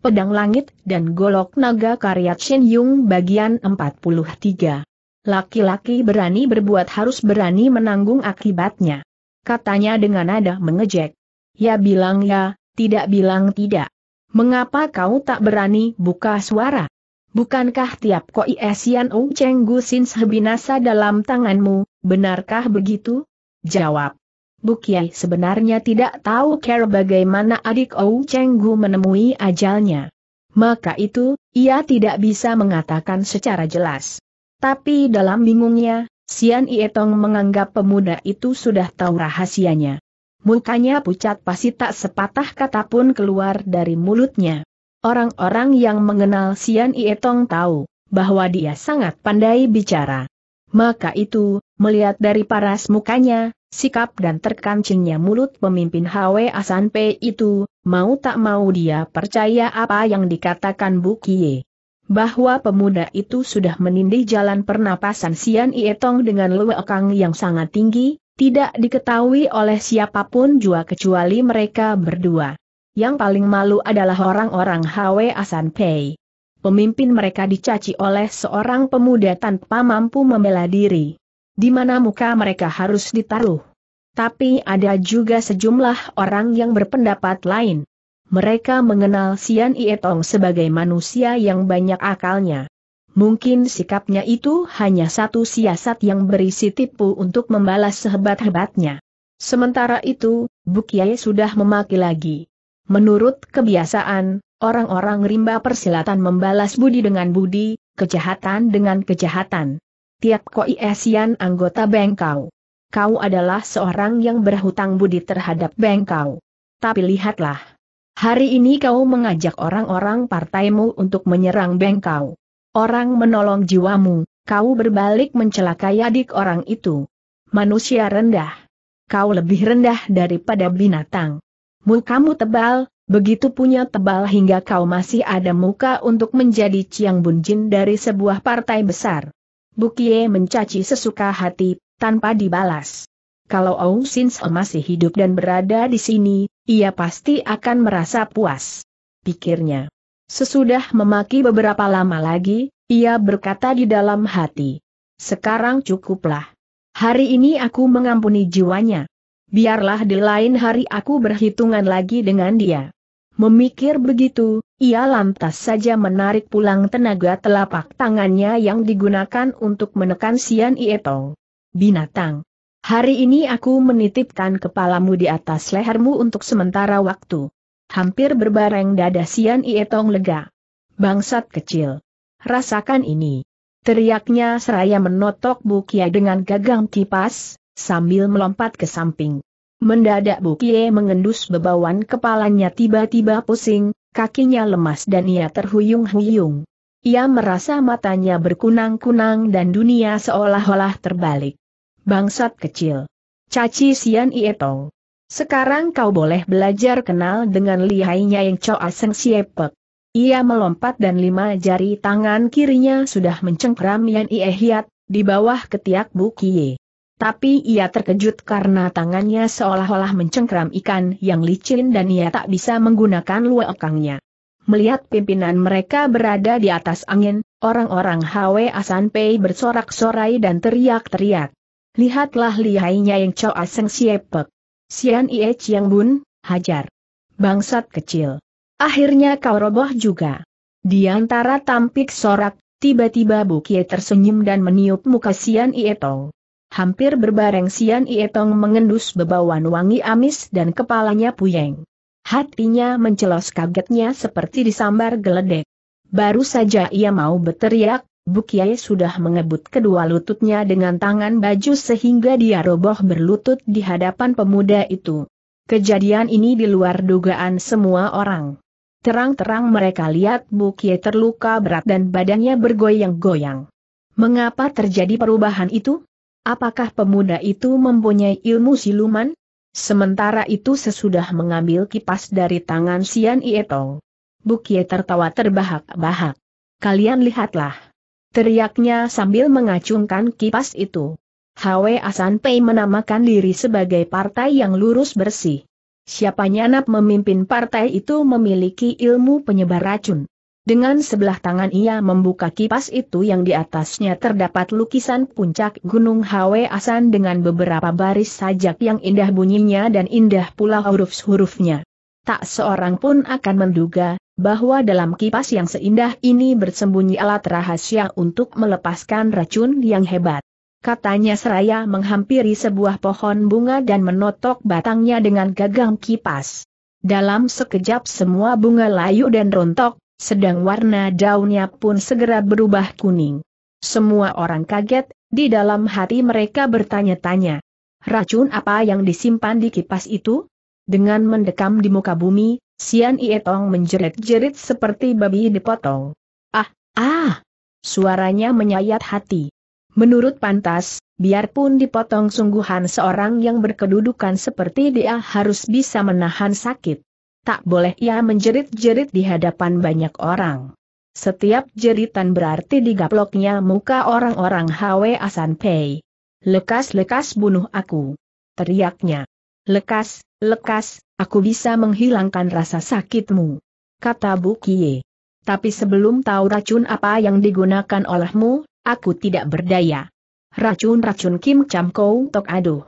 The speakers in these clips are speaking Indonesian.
Pedang Langit dan Golok Naga karya Chin Yung bagian 43. Laki-laki berani berbuat harus berani menanggung akibatnya. Katanya dengan nada mengejek. Ya bilang ya, tidak bilang tidak. Mengapa kau tak berani buka suara? Bukankah tiap koi esian Ung gu sins hebinasa dalam tanganmu, benarkah begitu? Jawab. Bukiai sebenarnya tidak tahu cara bagaimana adik Ou Chenggu menemui ajalnya. Maka itu, ia tidak bisa mengatakan secara jelas. Tapi dalam bingungnya, Sian Ietong menganggap pemuda itu sudah tahu rahasianya. Mukanya pucat pasti tak sepatah kata pun keluar dari mulutnya. Orang-orang yang mengenal Sian Ietong tahu bahwa dia sangat pandai bicara. Maka itu, Melihat dari paras mukanya, sikap dan terkancingnya mulut pemimpin HW Asan P itu, mau tak mau dia percaya apa yang dikatakan Bu Kie. Bahwa pemuda itu sudah menindih jalan pernapasan Sian Ietong dengan luekang yang sangat tinggi, tidak diketahui oleh siapapun jua kecuali mereka berdua. Yang paling malu adalah orang-orang HW Asan Pei. Pemimpin mereka dicaci oleh seorang pemuda tanpa mampu membela diri di mana muka mereka harus ditaruh. Tapi ada juga sejumlah orang yang berpendapat lain. Mereka mengenal Sian Ietong sebagai manusia yang banyak akalnya. Mungkin sikapnya itu hanya satu siasat yang berisi tipu untuk membalas sehebat-hebatnya. Sementara itu, Bukyai sudah memaki lagi. Menurut kebiasaan, orang-orang rimba persilatan membalas budi dengan budi, kejahatan dengan kejahatan. Tiap Koi Esian anggota Bengkau. Kau adalah seorang yang berhutang budi terhadap Bengkau. Tapi lihatlah. Hari ini kau mengajak orang-orang partaimu untuk menyerang Bengkau. Orang menolong jiwamu, kau berbalik mencelakai adik orang itu. Manusia rendah. Kau lebih rendah daripada binatang. Mukamu tebal, begitu punya tebal hingga kau masih ada muka untuk menjadi Ciang Bunjin dari sebuah partai besar. Bukie mencaci sesuka hati, tanpa dibalas. Kalau Aung Sin Se masih hidup dan berada di sini, ia pasti akan merasa puas. Pikirnya. Sesudah memaki beberapa lama lagi, ia berkata di dalam hati. Sekarang cukuplah. Hari ini aku mengampuni jiwanya. Biarlah di lain hari aku berhitungan lagi dengan dia. Memikir begitu, ia lantas saja menarik pulang tenaga telapak tangannya yang digunakan untuk menekan Sian Ietong. Binatang. Hari ini aku menitipkan kepalamu di atas lehermu untuk sementara waktu. Hampir berbareng dada Sian Ietong lega. Bangsat kecil. Rasakan ini. Teriaknya seraya menotok Bukia dengan gagang kipas, sambil melompat ke samping. Mendadak Bukie mengendus bebawan kepalanya tiba-tiba pusing, kakinya lemas dan ia terhuyung-huyung. Ia merasa matanya berkunang-kunang dan dunia seolah-olah terbalik. Bangsat kecil. Caci Sian Ietong. Sekarang kau boleh belajar kenal dengan lihainya yang Choa Seng Siepek. Ia melompat dan lima jari tangan kirinya sudah mencengkram Yan Ie Hiat, di bawah ketiak Kie. Tapi ia terkejut karena tangannya seolah-olah mencengkram ikan yang licin dan ia tak bisa menggunakan luakangnya. Melihat pimpinan mereka berada di atas angin, orang-orang Hwe Asanpei bersorak-sorai dan teriak-teriak. Lihatlah lihainya yang Choa Aseng Siepek. Sian Ie Chiang Bun, hajar. Bangsat kecil. Akhirnya kau roboh juga. Di antara tampik sorak, tiba-tiba Bukie tersenyum dan meniup muka Sian Ie Tong. Hampir berbareng Sian Ietong mengendus bebauan wangi amis dan kepalanya puyeng. Hatinya mencelos kagetnya seperti disambar geledek. Baru saja ia mau berteriak, Bukiai sudah mengebut kedua lututnya dengan tangan baju sehingga dia roboh berlutut di hadapan pemuda itu. Kejadian ini di luar dugaan semua orang. Terang-terang mereka lihat Bukiai terluka berat dan badannya bergoyang-goyang. Mengapa terjadi perubahan itu? Apakah pemuda itu mempunyai ilmu siluman? Sementara itu sesudah mengambil kipas dari tangan Sian Ietong. Bukie tertawa terbahak-bahak. Kalian lihatlah. Teriaknya sambil mengacungkan kipas itu. Hwe Asan Pei menamakan diri sebagai partai yang lurus bersih. Siapa nyanap memimpin partai itu memiliki ilmu penyebar racun. Dengan sebelah tangan ia membuka kipas itu yang di atasnya terdapat lukisan puncak Gunung Hwe Asan dengan beberapa baris sajak yang indah bunyinya dan indah pula huruf-hurufnya. Tak seorang pun akan menduga, bahwa dalam kipas yang seindah ini bersembunyi alat rahasia untuk melepaskan racun yang hebat. Katanya seraya menghampiri sebuah pohon bunga dan menotok batangnya dengan gagang kipas. Dalam sekejap semua bunga layu dan rontok, sedang warna daunnya pun segera berubah kuning. Semua orang kaget, di dalam hati mereka bertanya-tanya. Racun apa yang disimpan di kipas itu? Dengan mendekam di muka bumi, Sian Ietong menjerit-jerit seperti babi dipotong. Ah, ah! Suaranya menyayat hati. Menurut pantas, biarpun dipotong sungguhan seorang yang berkedudukan seperti dia harus bisa menahan sakit tak boleh ia menjerit-jerit di hadapan banyak orang. Setiap jeritan berarti digaploknya muka orang-orang Hwe Asan Pei. Lekas-lekas bunuh aku. Teriaknya. Lekas, lekas, aku bisa menghilangkan rasa sakitmu. Kata Bukie. Tapi sebelum tahu racun apa yang digunakan olehmu, aku tidak berdaya. Racun-racun Kim Cham Kou Tok Aduh.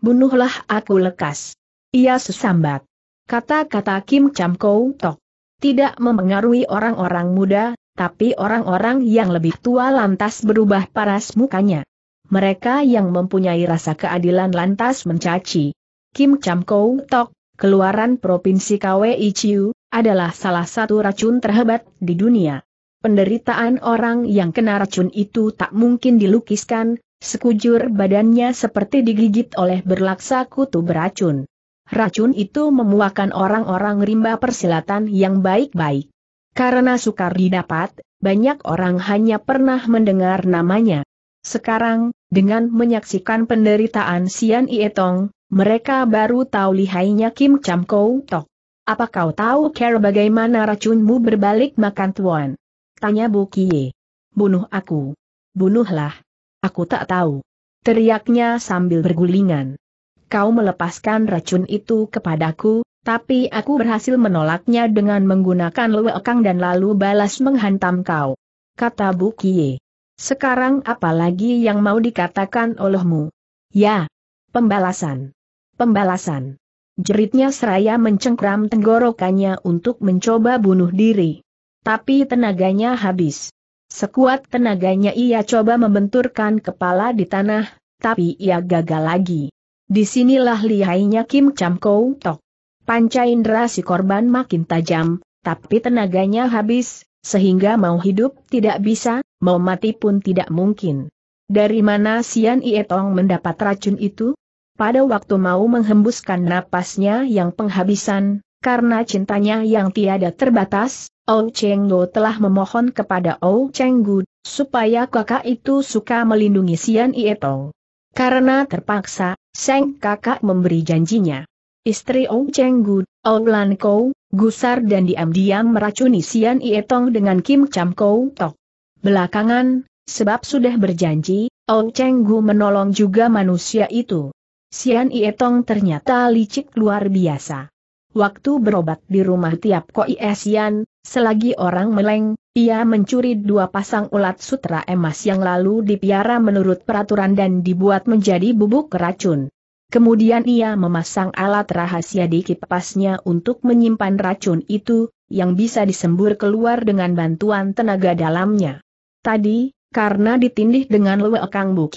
Bunuhlah aku lekas. Ia sesambat. Kata-kata Kim Cham Kou Tok tidak memengaruhi orang-orang muda, tapi orang-orang yang lebih tua lantas berubah paras mukanya. Mereka yang mempunyai rasa keadilan lantas mencaci. Kim Cham Kou Tok, keluaran Provinsi KWI Chiu, adalah salah satu racun terhebat di dunia. Penderitaan orang yang kena racun itu tak mungkin dilukiskan, sekujur badannya seperti digigit oleh berlaksa kutu beracun racun itu memuakan orang-orang rimba persilatan yang baik-baik. Karena sukar didapat, banyak orang hanya pernah mendengar namanya. Sekarang, dengan menyaksikan penderitaan Sian Ietong, mereka baru tahu lihainya Kim Cham Kou Tok. Apa kau tahu care bagaimana racunmu berbalik makan tuan? Tanya Bu Kie. Bunuh aku. Bunuhlah. Aku tak tahu. Teriaknya sambil bergulingan kau melepaskan racun itu kepadaku, tapi aku berhasil menolaknya dengan menggunakan lewekang dan lalu balas menghantam kau. Kata Bukie. Sekarang apa lagi yang mau dikatakan olehmu? Ya. Pembalasan. Pembalasan. Jeritnya seraya mencengkram tenggorokannya untuk mencoba bunuh diri. Tapi tenaganya habis. Sekuat tenaganya ia coba membenturkan kepala di tanah, tapi ia gagal lagi. Disinilah lihainya Kim Cham Kou Tok. Panca indera si korban makin tajam, tapi tenaganya habis, sehingga mau hidup tidak bisa, mau mati pun tidak mungkin. Dari mana Sian Ietong mendapat racun itu? Pada waktu mau menghembuskan napasnya yang penghabisan, karena cintanya yang tiada terbatas, Ou Cheng Go telah memohon kepada Ou Cheng Gu, supaya kakak itu suka melindungi Sian Ietong. Karena terpaksa, Seng kakak memberi janjinya. Istri Ong Cheng Gu, Ong Lan Kou, gusar dan diam-diam meracuni Sian Ietong dengan Kim Cham Kou Tok. Belakangan, sebab sudah berjanji, Ong Cheng Gu menolong juga manusia itu. Sian Ietong ternyata licik luar biasa. Waktu berobat di rumah tiap Koi Esian, selagi orang meleng, ia mencuri dua pasang ulat sutra emas yang lalu dipiara menurut peraturan dan dibuat menjadi bubuk racun. Kemudian ia memasang alat rahasia di kipasnya untuk menyimpan racun itu, yang bisa disembur keluar dengan bantuan tenaga dalamnya. Tadi, karena ditindih dengan lewekang Kang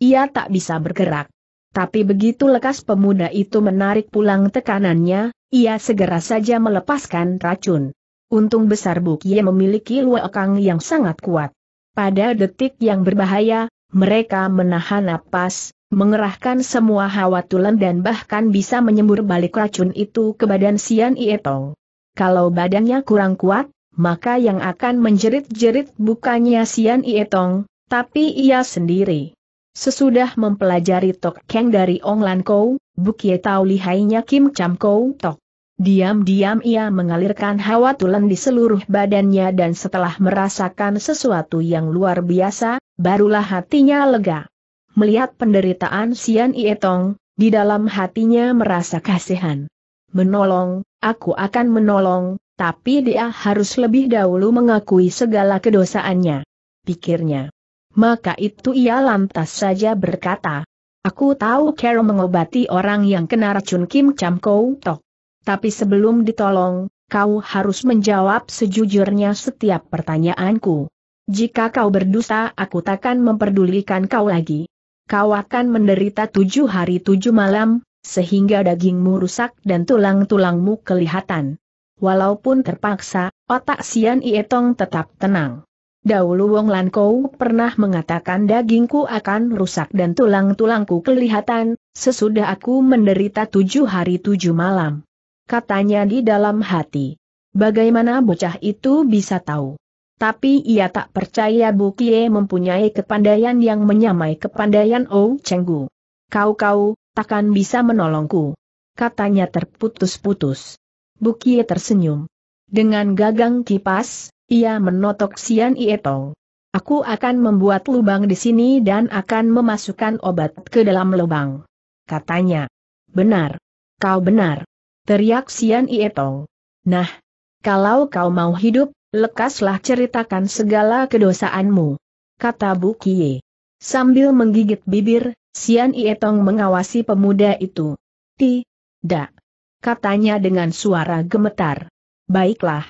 ia tak bisa bergerak. Tapi begitu lekas pemuda itu menarik pulang tekanannya, ia segera saja melepaskan racun. Untung besar Bukie memiliki luakang yang sangat kuat. Pada detik yang berbahaya, mereka menahan napas, mengerahkan semua hawa tulen dan bahkan bisa menyembur balik racun itu ke badan Sian Ietong. Kalau badannya kurang kuat, maka yang akan menjerit-jerit bukannya Sian Ietong, tapi ia sendiri. Sesudah mempelajari Tok Keng dari Ong Lan Kou, Bukie tahu lihainya Kim Cham Kou Tok. Diam-diam ia mengalirkan hawa tulen di seluruh badannya dan setelah merasakan sesuatu yang luar biasa, barulah hatinya lega. Melihat penderitaan Sian Ietong, di dalam hatinya merasa kasihan. Menolong, aku akan menolong, tapi dia harus lebih dahulu mengakui segala kedosaannya. Pikirnya. Maka itu ia lantas saja berkata, Aku tahu Carol mengobati orang yang kena racun Kim Cham Kou Tok. Tapi sebelum ditolong, kau harus menjawab sejujurnya setiap pertanyaanku. Jika kau berdusta, aku takkan memperdulikan kau lagi. Kau akan menderita tujuh hari tujuh malam, sehingga dagingmu rusak dan tulang-tulangmu kelihatan. Walaupun terpaksa, otak Sian Ietong tetap tenang. Dahulu Wong Lan Kou pernah mengatakan dagingku akan rusak dan tulang-tulangku kelihatan, sesudah aku menderita tujuh hari tujuh malam. Katanya di dalam hati. Bagaimana bocah itu bisa tahu? Tapi ia tak percaya Bu Kie mempunyai kepandaian yang menyamai kepandaian Ou Chenggu. Kau-kau, takkan bisa menolongku. Katanya terputus-putus. Bu Kie tersenyum. Dengan gagang kipas, ia menotok Sian Ietong. Aku akan membuat lubang di sini dan akan memasukkan obat ke dalam lubang. Katanya. Benar. Kau benar. Teriak Sian Ietong. Nah, kalau kau mau hidup, lekaslah ceritakan segala kedosaanmu. Kata Bu Kie. Sambil menggigit bibir, Sian Ietong mengawasi pemuda itu. Tidak. Katanya dengan suara gemetar. Baiklah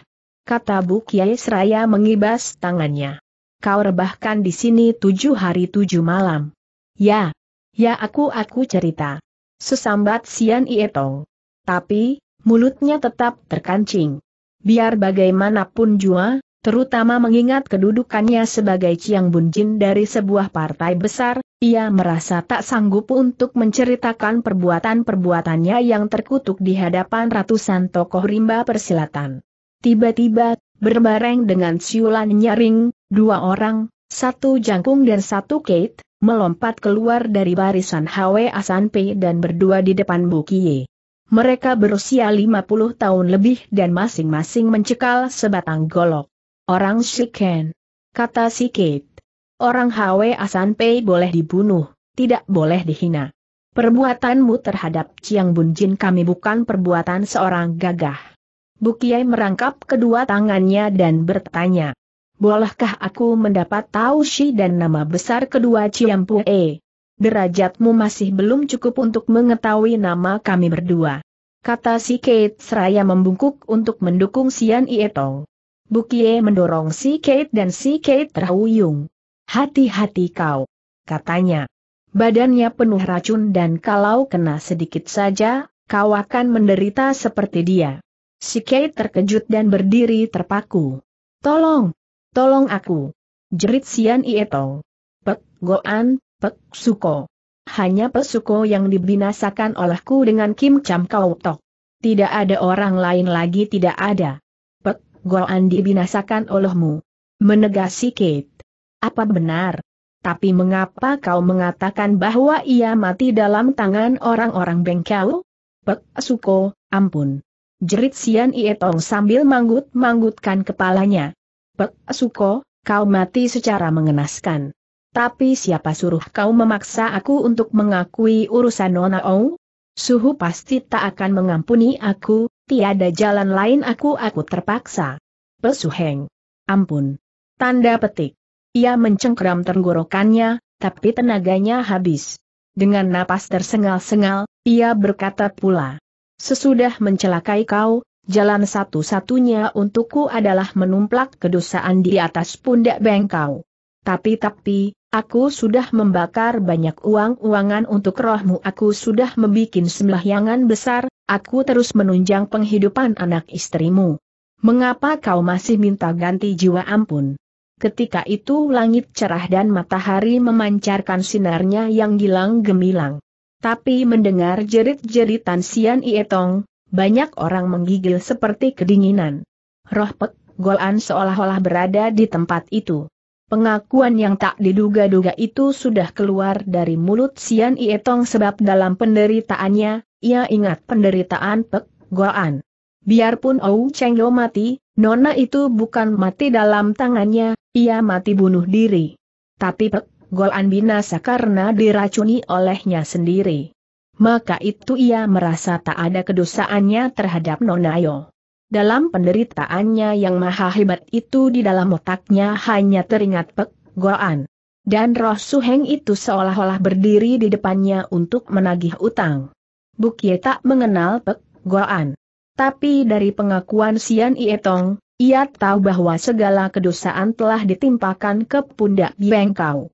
kata Bu Kiai Seraya mengibas tangannya. Kau rebahkan di sini tujuh hari tujuh malam. Ya, ya aku-aku cerita. Sesambat Sian Ietong. Tapi, mulutnya tetap terkancing. Biar bagaimanapun jua, terutama mengingat kedudukannya sebagai Ciang Bunjin dari sebuah partai besar, ia merasa tak sanggup untuk menceritakan perbuatan-perbuatannya yang terkutuk di hadapan ratusan tokoh rimba persilatan. Tiba-tiba, berbareng dengan siulan nyaring, dua orang, satu jangkung dan satu Kate, melompat keluar dari barisan Asan Asanpe dan berdua di depan Bukie. Mereka berusia 50 tahun lebih dan masing-masing mencekal sebatang golok. Orang Shiken. Kata si Kate. Orang Asan Asanpe boleh dibunuh, tidak boleh dihina. Perbuatanmu terhadap Chiang Bunjin kami bukan perbuatan seorang gagah. Bukiai merangkap kedua tangannya dan bertanya. Bolehkah aku mendapat tahu si dan nama besar kedua Ciampue? Derajatmu masih belum cukup untuk mengetahui nama kami berdua. Kata si Kate seraya membungkuk untuk mendukung Sian Ietong. Bukie mendorong si Kate dan si Kate terhuyung. Hati-hati kau, katanya. Badannya penuh racun dan kalau kena sedikit saja, kau akan menderita seperti dia. Si Kate terkejut dan berdiri terpaku. Tolong! Tolong aku! Jerit Sian Ietong. Pek Goan, Pek Suko. Hanya Pesuko yang dibinasakan olehku dengan Kim Cham Kau Tok. Tidak ada orang lain lagi tidak ada. Pek Goan dibinasakan olehmu. Menegasi Kate. Apa benar? Tapi mengapa kau mengatakan bahwa ia mati dalam tangan orang-orang bengkau? Pek Suko, ampun. Jerit Sian Tong sambil manggut-manggutkan kepalanya. Pek Suko, kau mati secara mengenaskan. Tapi siapa suruh kau memaksa aku untuk mengakui urusan Nona Ou? Suhu pasti tak akan mengampuni aku, tiada jalan lain aku aku terpaksa. Pesuheng. Ampun. Tanda petik. Ia mencengkeram tenggorokannya, tapi tenaganya habis. Dengan napas tersengal-sengal, ia berkata pula. Sesudah mencelakai kau, jalan satu-satunya untukku adalah menumplak kedosaan di atas pundak bengkau. Tapi-tapi, aku sudah membakar banyak uang-uangan untuk rohmu aku sudah membuat sembahyangan besar, aku terus menunjang penghidupan anak istrimu. Mengapa kau masih minta ganti jiwa ampun? Ketika itu langit cerah dan matahari memancarkan sinarnya yang gilang gemilang. Tapi mendengar jerit-jeritan Sian Ietong, banyak orang menggigil seperti kedinginan. Roh Pek Golan seolah-olah berada di tempat itu. Pengakuan yang tak diduga-duga itu sudah keluar dari mulut Sian Ietong sebab dalam penderitaannya, ia ingat penderitaan Pek Golan. Biarpun Ou Cheng Lo mati, Nona itu bukan mati dalam tangannya, ia mati bunuh diri. Tapi Pek Golan binasa karena diracuni olehnya sendiri. Maka itu ia merasa tak ada kedosaannya terhadap Nonayo. Dalam penderitaannya yang maha hebat itu di dalam otaknya hanya teringat Pek Goan. Dan roh Suheng itu seolah-olah berdiri di depannya untuk menagih utang. Bukye tak mengenal Pek Goan. Tapi dari pengakuan Sian Ietong, ia tahu bahwa segala kedosaan telah ditimpakan ke pundak Bengkau.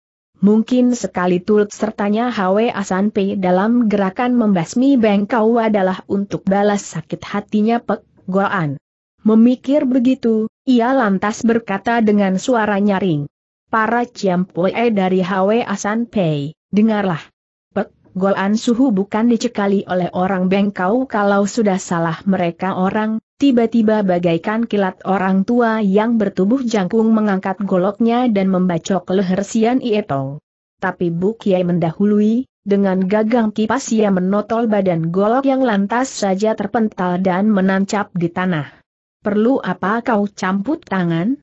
Mungkin sekali turut sertanya Hwe Asan Pei dalam gerakan membasmi Beng adalah untuk balas sakit hatinya Pek Goan. Memikir begitu, ia lantas berkata dengan suara nyaring. Para ciampue dari Hwe Asan Pei, dengarlah. Pek Goan suhu bukan dicekali oleh orang Bengkau kalau sudah salah mereka orang, Tiba-tiba bagaikan kilat orang tua yang bertubuh jangkung mengangkat goloknya dan membacok leher Sian Ietong. Tapi Bu Kiai mendahului, dengan gagang kipas ia menotol badan golok yang lantas saja terpental dan menancap di tanah. Perlu apa kau camput tangan?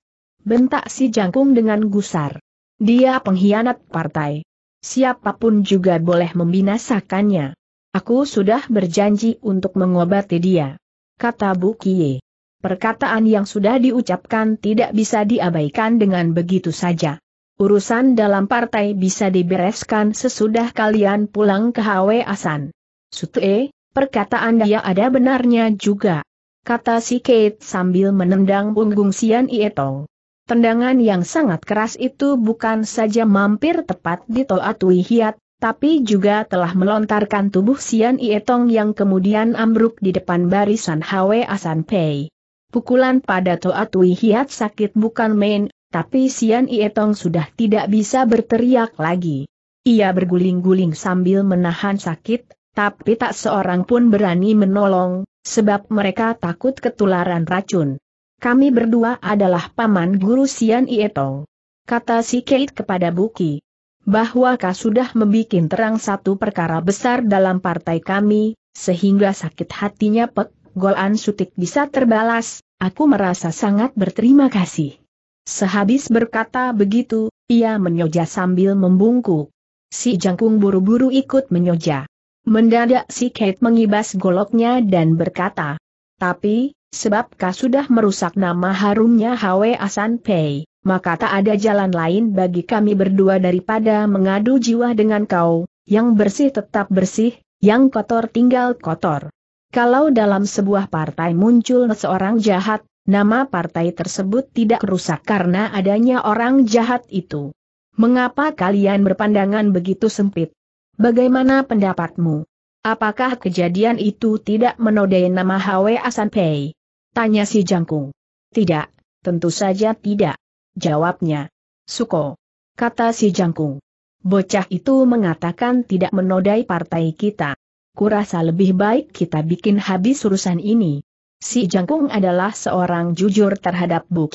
Bentak si jangkung dengan gusar. Dia pengkhianat partai. Siapapun juga boleh membinasakannya. Aku sudah berjanji untuk mengobati dia kata bu Kie. Perkataan yang sudah diucapkan tidak bisa diabaikan dengan begitu saja. Urusan dalam partai bisa dibereskan sesudah kalian pulang ke Hwe Asan. Sutue, perkataan dia ada benarnya juga. Kata si Kate sambil menendang punggung Sian Ietong. Tendangan yang sangat keras itu bukan saja mampir tepat di Toa Tui Hiat, tapi juga telah melontarkan tubuh Sian Ietong yang kemudian ambruk di depan barisan Hwe Asan Pei. Pukulan pada Toa Tui Hiat sakit bukan main, tapi Sian Ietong sudah tidak bisa berteriak lagi. Ia berguling-guling sambil menahan sakit, tapi tak seorang pun berani menolong, sebab mereka takut ketularan racun. Kami berdua adalah paman guru Sian Ietong. Kata si Kate kepada Buki bahwa kau sudah membuat terang satu perkara besar dalam partai kami, sehingga sakit hatinya Pek Golan Sutik bisa terbalas, aku merasa sangat berterima kasih. Sehabis berkata begitu, ia menyoja sambil membungkuk. Si jangkung buru-buru ikut menyoja. Mendadak si Kate mengibas goloknya dan berkata, Tapi, sebab kau sudah merusak nama harumnya Hwe Asan Pei maka tak ada jalan lain bagi kami berdua daripada mengadu jiwa dengan kau, yang bersih tetap bersih, yang kotor tinggal kotor. Kalau dalam sebuah partai muncul seorang jahat, nama partai tersebut tidak rusak karena adanya orang jahat itu. Mengapa kalian berpandangan begitu sempit? Bagaimana pendapatmu? Apakah kejadian itu tidak menodai nama HW Asan Pei? Tanya si Jangkung. Tidak, tentu saja tidak jawabnya. Suko. Kata si Jangkung. Bocah itu mengatakan tidak menodai partai kita. Kurasa lebih baik kita bikin habis urusan ini. Si Jangkung adalah seorang jujur terhadap Bu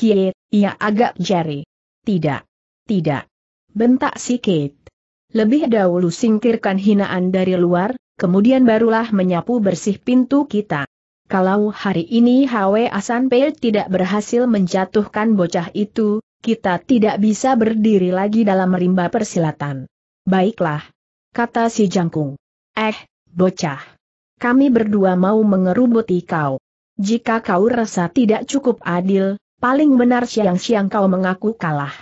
ia agak jari. Tidak. Tidak. Bentak si Kate. Lebih dahulu singkirkan hinaan dari luar, kemudian barulah menyapu bersih pintu kita. Kalau hari ini Hwe Asan Pei tidak berhasil menjatuhkan bocah itu, kita tidak bisa berdiri lagi dalam rimba persilatan. Baiklah. Kata si jangkung. Eh, bocah. Kami berdua mau mengerubuti kau. Jika kau rasa tidak cukup adil, paling benar siang-siang kau mengaku kalah.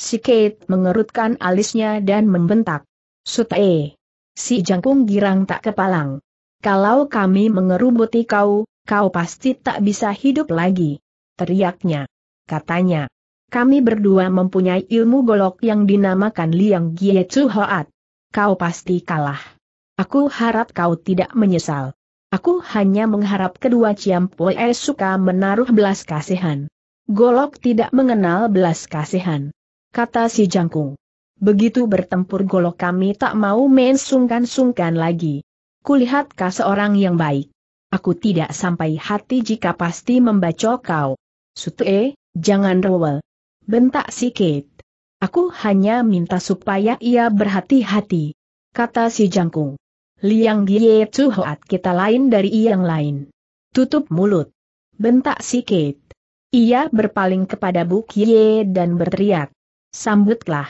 Si Kate mengerutkan alisnya dan membentak. Sute. Si jangkung girang tak kepalang. Kalau kami mengerubuti kau, kau pasti tak bisa hidup lagi. Teriaknya. Katanya kami berdua mempunyai ilmu golok yang dinamakan Liang Gie Chu Hoat. Kau pasti kalah. Aku harap kau tidak menyesal. Aku hanya mengharap kedua Poe suka menaruh belas kasihan. Golok tidak mengenal belas kasihan. Kata si Jangkung. Begitu bertempur golok kami tak mau main sungkan-sungkan lagi. Kulihat kau seorang yang baik. Aku tidak sampai hati jika pasti membacok kau. Sutue, jangan rewel bentak si Kate. Aku hanya minta supaya ia berhati-hati. Kata si jangkung. Liang Gie Chu Hoat kita lain dari yang lain. Tutup mulut. Bentak si Kate. Ia berpaling kepada Bu Kie dan berteriak. Sambutlah.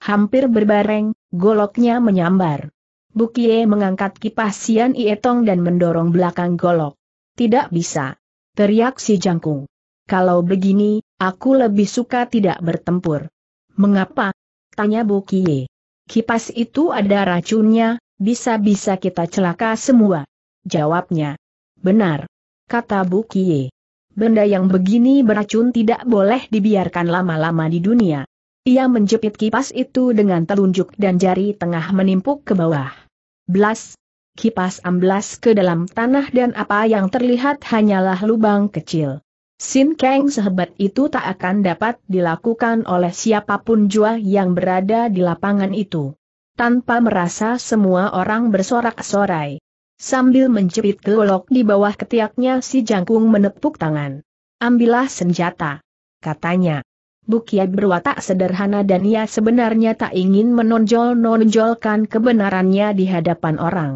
Hampir berbareng, goloknya menyambar. Bu Kie mengangkat kipas Sian Ietong dan mendorong belakang golok. Tidak bisa. Teriak si jangkung. Kalau begini, Aku lebih suka tidak bertempur. Mengapa? Tanya Kie. Kipas itu ada racunnya, bisa-bisa kita celaka semua. Jawabnya. Benar. Kata Bukie. Benda yang begini beracun tidak boleh dibiarkan lama-lama di dunia. Ia menjepit kipas itu dengan telunjuk dan jari tengah menimpuk ke bawah. Blas. Kipas amblas ke dalam tanah dan apa yang terlihat hanyalah lubang kecil. Sin Kang sehebat itu tak akan dapat dilakukan oleh siapapun jua yang berada di lapangan itu. Tanpa merasa semua orang bersorak-sorai. Sambil menjerit golok di bawah ketiaknya si jangkung menepuk tangan. Ambillah senjata. Katanya. Bukiat berwatak sederhana dan ia sebenarnya tak ingin menonjol-nonjolkan kebenarannya di hadapan orang.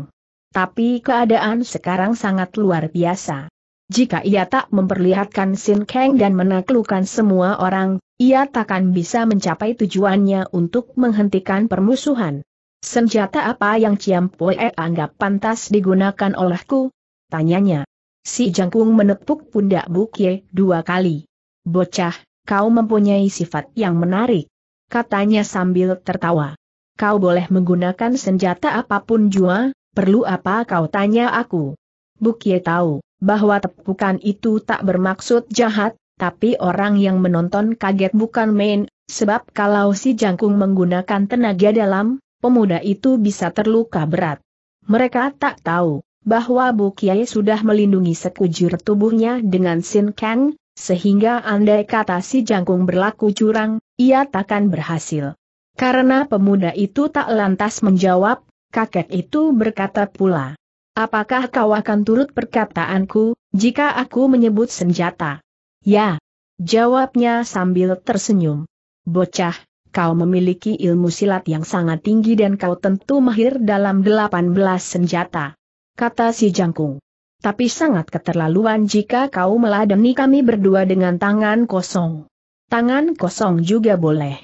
Tapi keadaan sekarang sangat luar biasa. Jika ia tak memperlihatkan Sin Kang dan menaklukkan semua orang, ia takkan bisa mencapai tujuannya untuk menghentikan permusuhan. Senjata apa yang Ciam Poe anggap pantas digunakan olehku? Tanyanya. Si Jangkung menepuk pundak Bukye dua kali. Bocah, kau mempunyai sifat yang menarik. Katanya sambil tertawa. Kau boleh menggunakan senjata apapun jua, perlu apa kau tanya aku. Bukye tahu bahwa tepukan itu tak bermaksud jahat, tapi orang yang menonton kaget bukan main, sebab kalau si jangkung menggunakan tenaga dalam, pemuda itu bisa terluka berat. Mereka tak tahu bahwa Bu Kiai sudah melindungi sekujur tubuhnya dengan Sin Kang, sehingga andai kata si jangkung berlaku curang, ia takkan berhasil. Karena pemuda itu tak lantas menjawab, kakek itu berkata pula, Apakah kau akan turut perkataanku, jika aku menyebut senjata? Ya. Jawabnya sambil tersenyum. Bocah, kau memiliki ilmu silat yang sangat tinggi dan kau tentu mahir dalam 18 senjata. Kata si jangkung. Tapi sangat keterlaluan jika kau meladeni kami berdua dengan tangan kosong. Tangan kosong juga boleh.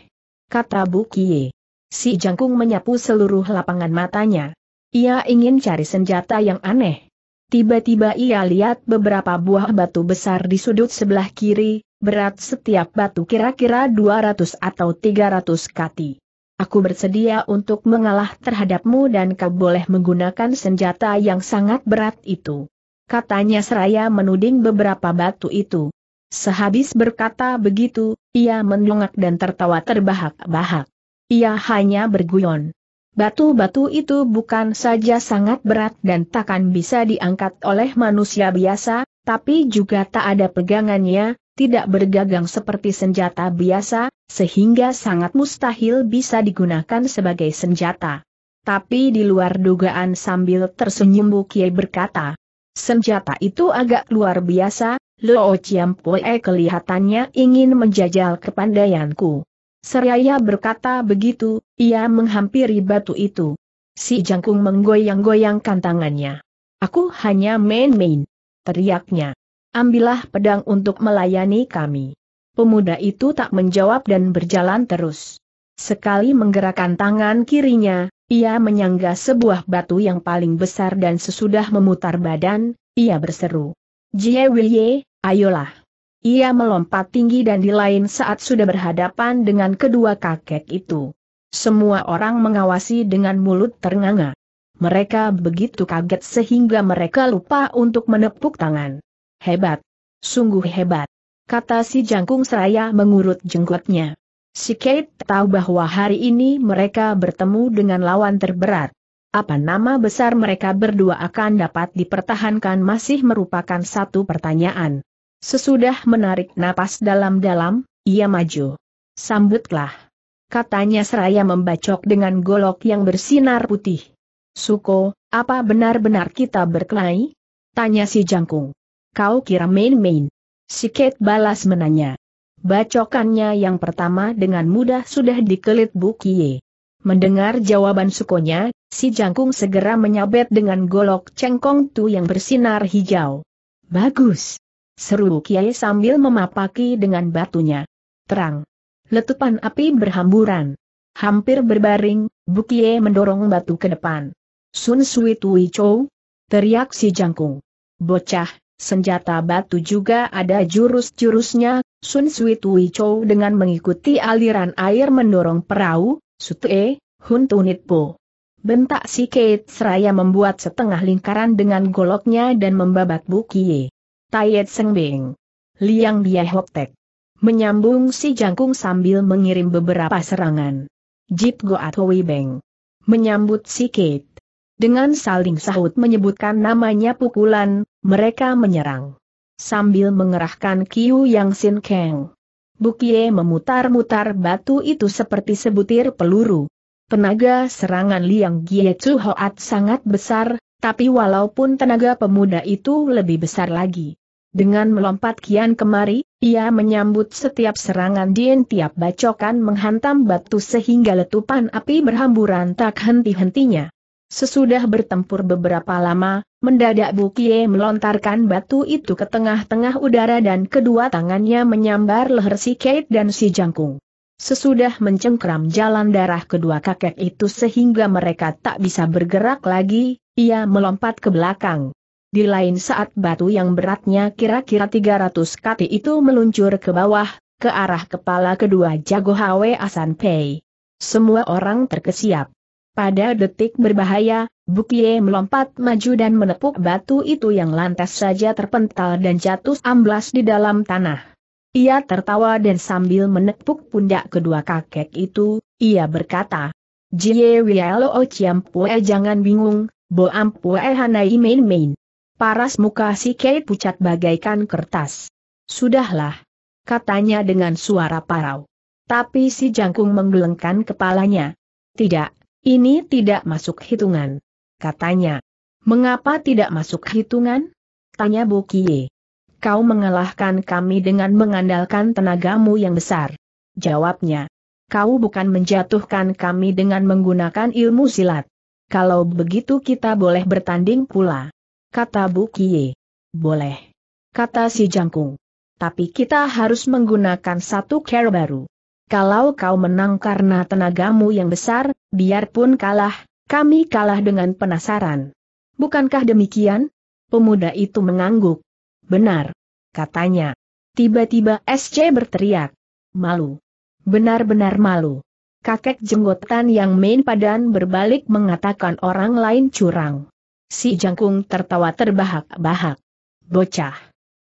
Kata Bu Bukie. Si jangkung menyapu seluruh lapangan matanya. Ia ingin cari senjata yang aneh. Tiba-tiba ia lihat beberapa buah batu besar di sudut sebelah kiri, berat setiap batu kira-kira 200 atau 300 kati. Aku bersedia untuk mengalah terhadapmu dan kau boleh menggunakan senjata yang sangat berat itu. Katanya seraya menuding beberapa batu itu. Sehabis berkata begitu, ia mendongak dan tertawa terbahak-bahak. Ia hanya berguyon. Batu-batu itu bukan saja sangat berat dan takkan bisa diangkat oleh manusia biasa, tapi juga tak ada pegangannya, tidak bergagang seperti senjata biasa, sehingga sangat mustahil bisa digunakan sebagai senjata. Tapi di luar dugaan sambil tersenyum Bu berkata, senjata itu agak luar biasa, Luo Pue kelihatannya ingin menjajal kepandaianku. Seraya berkata begitu, ia menghampiri batu itu. Si jangkung menggoyang-goyangkan tangannya. Aku hanya main-main. Teriaknya. Ambillah pedang untuk melayani kami. Pemuda itu tak menjawab dan berjalan terus. Sekali menggerakkan tangan kirinya, ia menyangga sebuah batu yang paling besar dan sesudah memutar badan, ia berseru. Jie Wilye, ayolah. Ia melompat tinggi dan di lain saat sudah berhadapan dengan kedua kakek itu. Semua orang mengawasi dengan mulut ternganga. Mereka begitu kaget sehingga mereka lupa untuk menepuk tangan. Hebat. Sungguh hebat. Kata si jangkung seraya mengurut jenggotnya. Si Kate tahu bahwa hari ini mereka bertemu dengan lawan terberat. Apa nama besar mereka berdua akan dapat dipertahankan masih merupakan satu pertanyaan. Sesudah menarik napas dalam-dalam, ia maju. Sambutlah. Katanya seraya membacok dengan golok yang bersinar putih. Suko, apa benar-benar kita berkelahi? Tanya si jangkung. Kau kira main-main? Si Kate balas menanya. Bacokannya yang pertama dengan mudah sudah dikelit Bukie. Mendengar jawaban sukonya, si jangkung segera menyabet dengan golok cengkong tu yang bersinar hijau. Bagus. Seru Kiai sambil memapaki dengan batunya. Terang. Letupan api berhamburan. Hampir berbaring, Bukie mendorong batu ke depan. Sun Sui Tui Chou, teriak si jangkung. Bocah, senjata batu juga ada jurus-jurusnya, Sun Sui Tui Chou dengan mengikuti aliran air mendorong perahu, Sute, Hun Tunit Po. Bentak si Kate seraya membuat setengah lingkaran dengan goloknya dan membabat Bukie. Seng Beng. Liang Dia Hoktek. Menyambung si jangkung sambil mengirim beberapa serangan. Jip Goat Beng. Menyambut si Kate. Dengan saling sahut menyebutkan namanya pukulan, mereka menyerang. Sambil mengerahkan Kiu Yang Sin Kang. Bukie memutar-mutar batu itu seperti sebutir peluru. Tenaga serangan Liang Gie Chu Hoat sangat besar, tapi walaupun tenaga pemuda itu lebih besar lagi. Dengan melompat kian kemari, ia menyambut setiap serangan Dien tiap bacokan menghantam batu sehingga letupan api berhamburan tak henti-hentinya. Sesudah bertempur beberapa lama, mendadak Bukie melontarkan batu itu ke tengah-tengah udara dan kedua tangannya menyambar leher si Kate dan si Jangkung. Sesudah mencengkram jalan darah kedua kakek itu sehingga mereka tak bisa bergerak lagi, ia melompat ke belakang. Di lain saat batu yang beratnya kira-kira 300 kati itu meluncur ke bawah, ke arah kepala kedua jago Hwe Asan Pei. Semua orang terkesiap. Pada detik berbahaya, Bukie melompat maju dan menepuk batu itu yang lantas saja terpental dan jatuh amblas di dalam tanah. Ia tertawa dan sambil menepuk pundak kedua kakek itu, ia berkata, Jie Wialo Chiampue jangan bingung, Boampue Hanai main-main. Paras muka si Kei pucat bagaikan kertas. Sudahlah. Katanya dengan suara parau. Tapi si jangkung menggelengkan kepalanya. Tidak, ini tidak masuk hitungan. Katanya. Mengapa tidak masuk hitungan? Tanya Bu Kie. Kau mengalahkan kami dengan mengandalkan tenagamu yang besar. Jawabnya. Kau bukan menjatuhkan kami dengan menggunakan ilmu silat. Kalau begitu kita boleh bertanding pula kata Bu Kie. Boleh. Kata si Jangkung. Tapi kita harus menggunakan satu cara baru. Kalau kau menang karena tenagamu yang besar, biarpun kalah, kami kalah dengan penasaran. Bukankah demikian? Pemuda itu mengangguk. Benar. Katanya. Tiba-tiba SC berteriak. Malu. Benar-benar malu. Kakek jenggotan yang main padan berbalik mengatakan orang lain curang. Si jangkung tertawa terbahak-bahak. Bocah.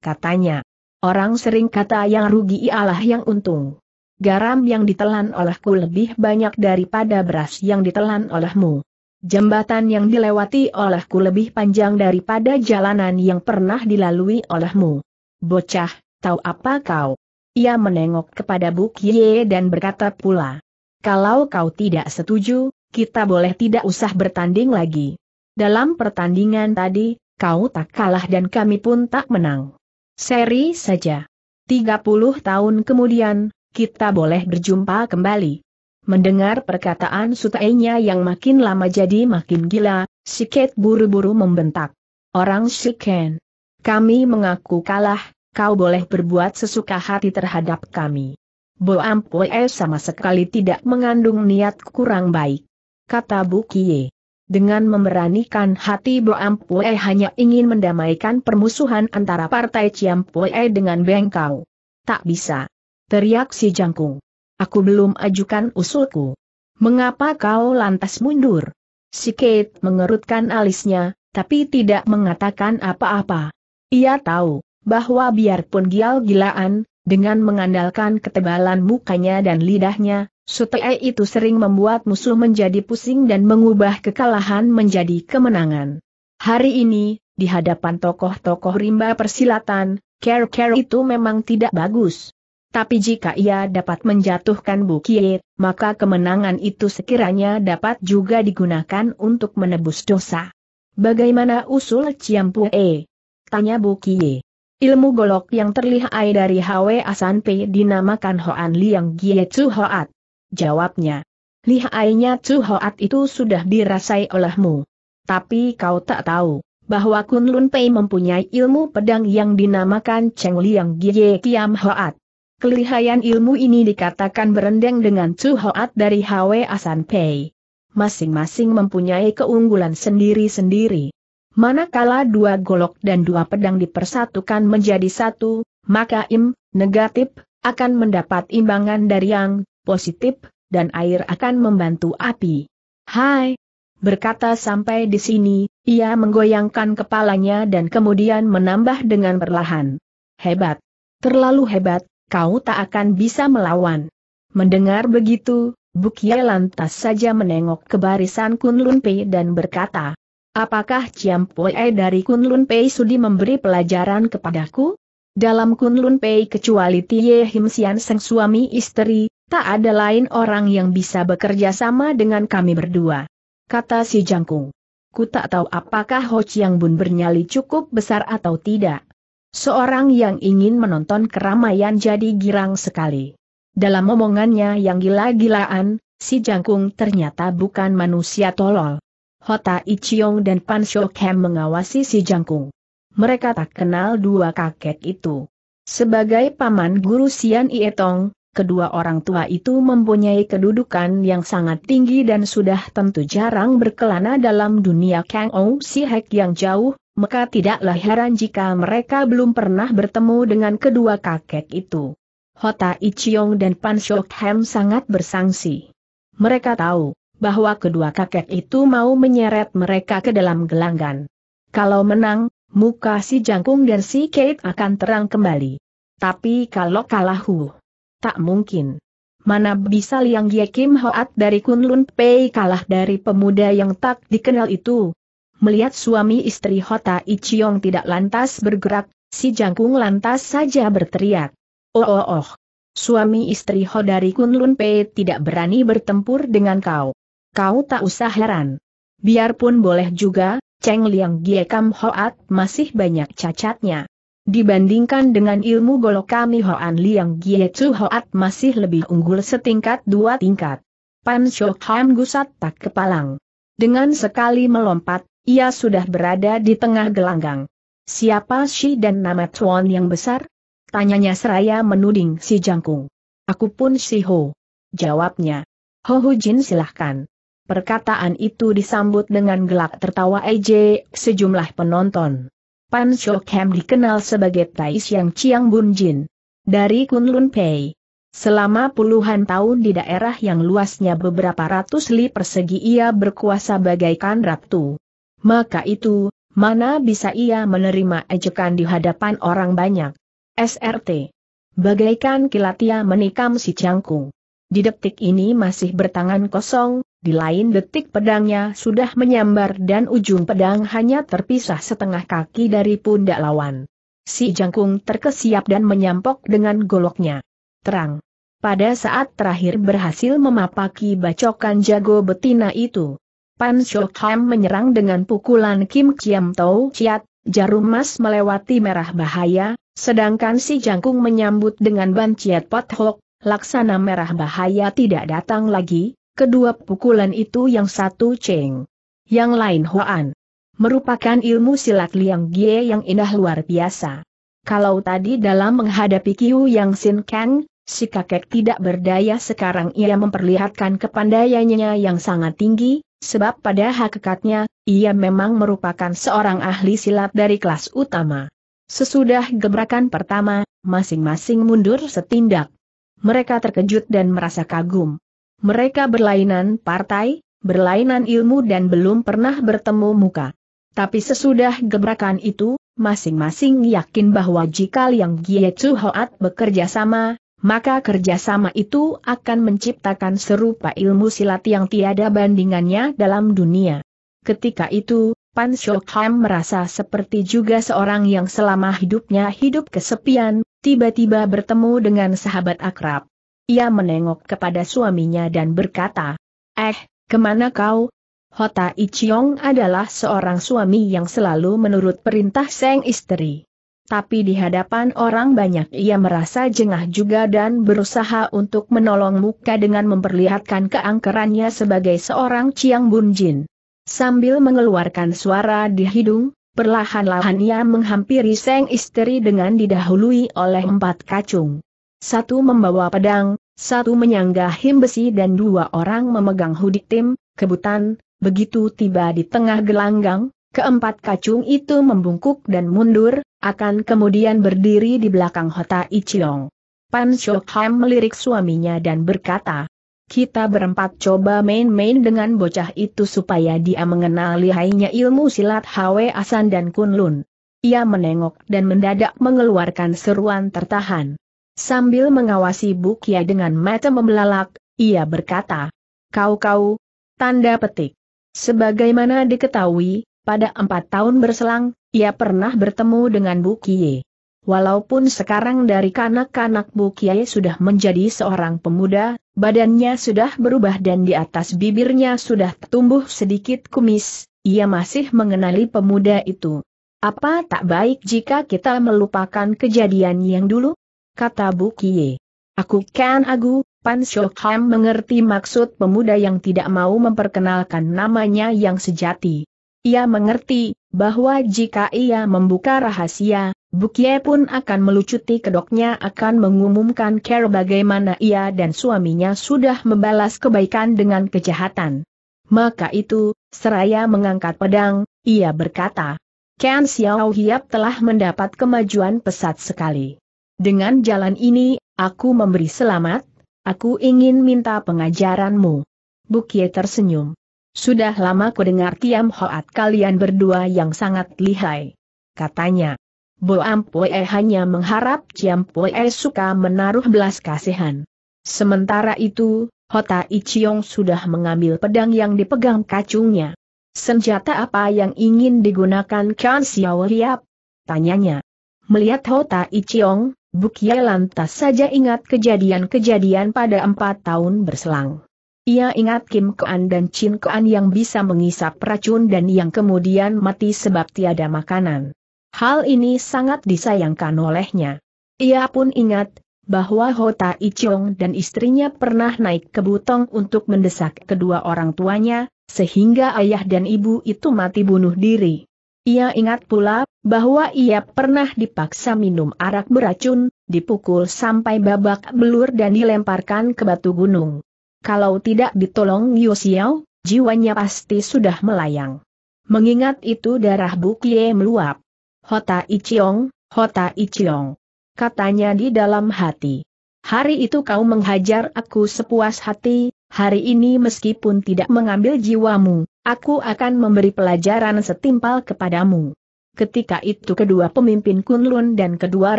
Katanya. Orang sering kata yang rugi ialah yang untung. Garam yang ditelan olehku lebih banyak daripada beras yang ditelan olehmu. Jembatan yang dilewati olehku lebih panjang daripada jalanan yang pernah dilalui olehmu. Bocah, tahu apa kau? Ia menengok kepada Buk Ye dan berkata pula. Kalau kau tidak setuju, kita boleh tidak usah bertanding lagi. Dalam pertandingan tadi, kau tak kalah dan kami pun tak menang. Seri saja. 30 tahun kemudian, kita boleh berjumpa kembali. Mendengar perkataan sutainya yang makin lama jadi makin gila, Siket buru-buru membentak. Orang Siken. Kami mengaku kalah, kau boleh berbuat sesuka hati terhadap kami. Boam Poe sama sekali tidak mengandung niat kurang baik. Kata Bukie dengan memberanikan hati Boampue hanya ingin mendamaikan permusuhan antara partai Ciam Ciampue dengan Bengkau. Tak bisa. Teriak si jangkung. Aku belum ajukan usulku. Mengapa kau lantas mundur? Si Kate mengerutkan alisnya, tapi tidak mengatakan apa-apa. Ia tahu, bahwa biarpun gial-gilaan, dengan mengandalkan ketebalan mukanya dan lidahnya, Sutei itu sering membuat musuh menjadi pusing dan mengubah kekalahan menjadi kemenangan. Hari ini, di hadapan tokoh-tokoh rimba persilatan, care-care itu memang tidak bagus. Tapi jika ia dapat menjatuhkan bukit, maka kemenangan itu sekiranya dapat juga digunakan untuk menebus dosa. Bagaimana usul Ciampue? Tanya Bukie. Ilmu golok yang terlihat dari Hwe Asanpe dinamakan Hoan Liang Gie Chu Hoat jawabnya. Lihainya Chu Hoat itu sudah dirasai olehmu. Tapi kau tak tahu, bahwa Kun Lun Pei mempunyai ilmu pedang yang dinamakan Cheng Liang Gie Kiam Hoat. Kelihayan ilmu ini dikatakan berendeng dengan Chu Hoat dari Hwe Asan Pei. Masing-masing mempunyai keunggulan sendiri-sendiri. Manakala dua golok dan dua pedang dipersatukan menjadi satu, maka im, negatif, akan mendapat imbangan dari yang, positif, dan air akan membantu api. Hai! Berkata sampai di sini, ia menggoyangkan kepalanya dan kemudian menambah dengan perlahan. Hebat! Terlalu hebat, kau tak akan bisa melawan. Mendengar begitu, Bukye lantas saja menengok ke barisan Kunlun Pei dan berkata, Apakah Ciam Pue dari Kunlun Pei sudi memberi pelajaran kepadaku? Dalam Kunlun Pei kecuali Tie Him Sian Seng suami istri, Tak ada lain orang yang bisa bekerja sama dengan kami berdua. Kata si jangkung. Ku tak tahu apakah Ho Chiang Bun bernyali cukup besar atau tidak. Seorang yang ingin menonton keramaian jadi girang sekali. Dalam omongannya yang gila-gilaan, si jangkung ternyata bukan manusia tolol. Hota Ichiong dan Pan Shok mengawasi si jangkung. Mereka tak kenal dua kakek itu. Sebagai paman guru Sian Ietong, kedua orang tua itu mempunyai kedudukan yang sangat tinggi dan sudah tentu jarang berkelana dalam dunia Kang Ong Si Hek yang jauh, maka tidaklah heran jika mereka belum pernah bertemu dengan kedua kakek itu. Hota Ichiong dan Pan Shok sangat bersangsi. Mereka tahu bahwa kedua kakek itu mau menyeret mereka ke dalam gelanggan. Kalau menang, muka si Jangkung dan si Kate akan terang kembali. Tapi kalau kalah huh, Tak mungkin. Mana bisa Liang Ye Kim Hoat dari Kunlun Pei kalah dari pemuda yang tak dikenal itu? Melihat suami istri Hota Ichiong tidak lantas bergerak, si jangkung lantas saja berteriak. Oh oh oh. Suami istri Ho dari Kunlun Pei tidak berani bertempur dengan kau. Kau tak usah heran. Biarpun boleh juga, Cheng Liang Gie Kim Hoat masih banyak cacatnya. Dibandingkan dengan ilmu golok kami Hoan Liang Gie Chu Hoat masih lebih unggul setingkat dua tingkat. Pan Shok Han gusat tak kepalang. Dengan sekali melompat, ia sudah berada di tengah gelanggang. Siapa Shi dan nama Chuan yang besar? Tanyanya seraya menuding si jangkung. Aku pun si Ho. Jawabnya. Ho Hu Jin silahkan. Perkataan itu disambut dengan gelak tertawa ej sejumlah penonton. Pan Shok Hem dikenal sebagai Tai Siang Chiang Bun Jin. Dari Kunlun Pei. Selama puluhan tahun di daerah yang luasnya beberapa ratus li persegi ia berkuasa bagaikan ratu. Maka itu, mana bisa ia menerima ejekan di hadapan orang banyak. SRT. Bagaikan kilat ia menikam si cangkung. Di detik ini masih bertangan kosong, di lain detik pedangnya sudah menyambar dan ujung pedang hanya terpisah setengah kaki dari pundak lawan. Si jangkung terkesiap dan menyampok dengan goloknya. Terang. Pada saat terakhir berhasil memapaki bacokan jago betina itu. Pan Shokham menyerang dengan pukulan Kim Chiam Tau Chiat, jarum emas melewati merah bahaya, sedangkan si jangkung menyambut dengan ban Chiat Pot Hok, laksana merah bahaya tidak datang lagi, Kedua pukulan itu yang satu Cheng, yang lain Hoan. Merupakan ilmu silat Liang Gie yang indah luar biasa. Kalau tadi dalam menghadapi Kiu Yang Sin Kang, si kakek tidak berdaya sekarang ia memperlihatkan kepandaiannya yang sangat tinggi, sebab pada hakikatnya, ia memang merupakan seorang ahli silat dari kelas utama. Sesudah gebrakan pertama, masing-masing mundur setindak. Mereka terkejut dan merasa kagum. Mereka berlainan partai, berlainan ilmu dan belum pernah bertemu muka. Tapi sesudah gebrakan itu, masing-masing yakin bahwa jika Liang Chu Hoat bekerja sama, maka kerjasama itu akan menciptakan serupa ilmu silat yang tiada bandingannya dalam dunia. Ketika itu, Pan Shokham merasa seperti juga seorang yang selama hidupnya hidup kesepian, tiba-tiba bertemu dengan sahabat akrab. Ia menengok kepada suaminya dan berkata, Eh, kemana kau? Hota Ichiong adalah seorang suami yang selalu menurut perintah seng istri. Tapi di hadapan orang banyak ia merasa jengah juga dan berusaha untuk menolong muka dengan memperlihatkan keangkerannya sebagai seorang Chiang Bunjin. Sambil mengeluarkan suara di hidung, perlahan-lahan ia menghampiri seng istri dengan didahului oleh empat kacung. Satu membawa pedang, satu menyanggah him besi dan dua orang memegang hudik tim, kebutan, begitu tiba di tengah gelanggang, keempat kacung itu membungkuk dan mundur, akan kemudian berdiri di belakang Hota ichilong. Pan Shokham melirik suaminya dan berkata, kita berempat coba main-main dengan bocah itu supaya dia mengenal lihainya ilmu silat Hwe Asan dan Kunlun. Ia menengok dan mendadak mengeluarkan seruan tertahan. Sambil mengawasi Bukia dengan mata membelalak, ia berkata, Kau-kau, tanda petik. Sebagaimana diketahui, pada empat tahun berselang, ia pernah bertemu dengan Bukie. Walaupun sekarang dari kanak-kanak Bukie sudah menjadi seorang pemuda, badannya sudah berubah dan di atas bibirnya sudah tumbuh sedikit kumis, ia masih mengenali pemuda itu. Apa tak baik jika kita melupakan kejadian yang dulu? kata Bukie. Aku kan Agu, Pan Shokham mengerti maksud pemuda yang tidak mau memperkenalkan namanya yang sejati. Ia mengerti, bahwa jika ia membuka rahasia, Bukie pun akan melucuti kedoknya akan mengumumkan care bagaimana ia dan suaminya sudah membalas kebaikan dengan kejahatan. Maka itu, seraya mengangkat pedang, ia berkata, Ken Xiao Hiap telah mendapat kemajuan pesat sekali. Dengan jalan ini, aku memberi selamat, aku ingin minta pengajaranmu. Bukie tersenyum. Sudah lama ku dengar Tiam Hoat kalian berdua yang sangat lihai. Katanya. Bo Ampue e hanya mengharap tiam Pue e suka menaruh belas kasihan. Sementara itu, Hota Ichiong sudah mengambil pedang yang dipegang kacungnya. Senjata apa yang ingin digunakan Kansiao Xiao Liap? Tanyanya. Melihat Hota Ichiong, Bukia lantas saja ingat kejadian-kejadian pada empat tahun berselang. Ia ingat Kim Koan dan Chin Koan yang bisa mengisap racun dan yang kemudian mati sebab tiada makanan. Hal ini sangat disayangkan olehnya. Ia pun ingat, bahwa Hota Ichong dan istrinya pernah naik ke Butong untuk mendesak kedua orang tuanya, sehingga ayah dan ibu itu mati bunuh diri. Ia ingat pula bahwa ia pernah dipaksa minum arak beracun, dipukul sampai babak belur dan dilemparkan ke batu gunung. Kalau tidak ditolong Yosiao, jiwanya pasti sudah melayang. Mengingat itu darah Bukye meluap. Hota Ichiong, Hota Ichiong. Katanya di dalam hati. Hari itu kau menghajar aku sepuas hati, hari ini meskipun tidak mengambil jiwamu, aku akan memberi pelajaran setimpal kepadamu. Ketika itu kedua pemimpin Kunlun dan kedua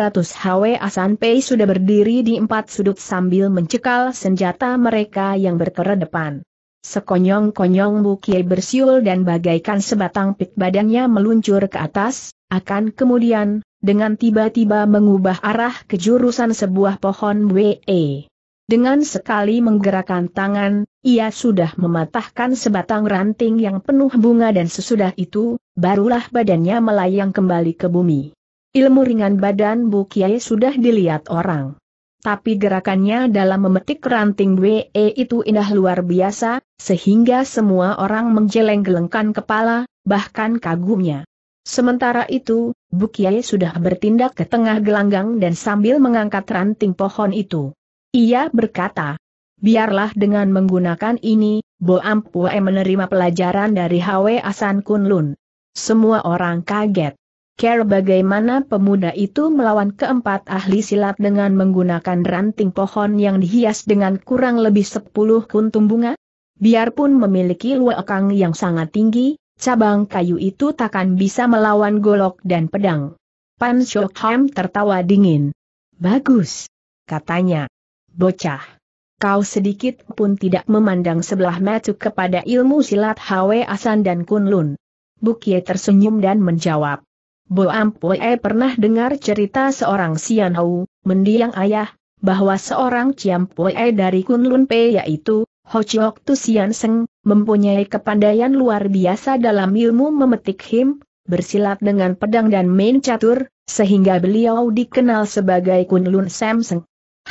ratus Hwe Asan Pei sudah berdiri di empat sudut sambil mencekal senjata mereka yang depan. Sekonyong-konyong Bukie bersiul dan bagaikan sebatang pit badannya meluncur ke atas, akan kemudian, dengan tiba-tiba mengubah arah ke jurusan sebuah pohon WE. Dengan sekali menggerakkan tangan, ia sudah mematahkan sebatang ranting yang penuh bunga dan sesudah itu, barulah badannya melayang kembali ke bumi. Ilmu ringan badan Bu Kiai sudah dilihat orang. Tapi gerakannya dalam memetik ranting WE itu indah luar biasa, sehingga semua orang menjeleng gelengkan kepala, bahkan kagumnya. Sementara itu, Bu Kiai sudah bertindak ke tengah gelanggang dan sambil mengangkat ranting pohon itu. Ia berkata, biarlah dengan menggunakan ini, Bo Ampue menerima pelajaran dari Hwe Asan Kunlun. Semua orang kaget. Care bagaimana pemuda itu melawan keempat ahli silat dengan menggunakan ranting pohon yang dihias dengan kurang lebih sepuluh kuntum bunga? Biarpun memiliki luakang yang sangat tinggi, cabang kayu itu takkan bisa melawan golok dan pedang. Pan Shokham tertawa dingin. Bagus, katanya. Bocah kau sedikit pun tidak memandang sebelah mata kepada ilmu silat Hwe Asan dan Kunlun. Bukie tersenyum dan menjawab. Bo Ampue pernah dengar cerita seorang Sian hau mendiang ayah, bahwa seorang Chiam dari Kunlun Pe yaitu, Ho Chiok Tu Sian Seng, mempunyai kepandaian luar biasa dalam ilmu memetik him, bersilat dengan pedang dan main catur, sehingga beliau dikenal sebagai Kunlun Samseng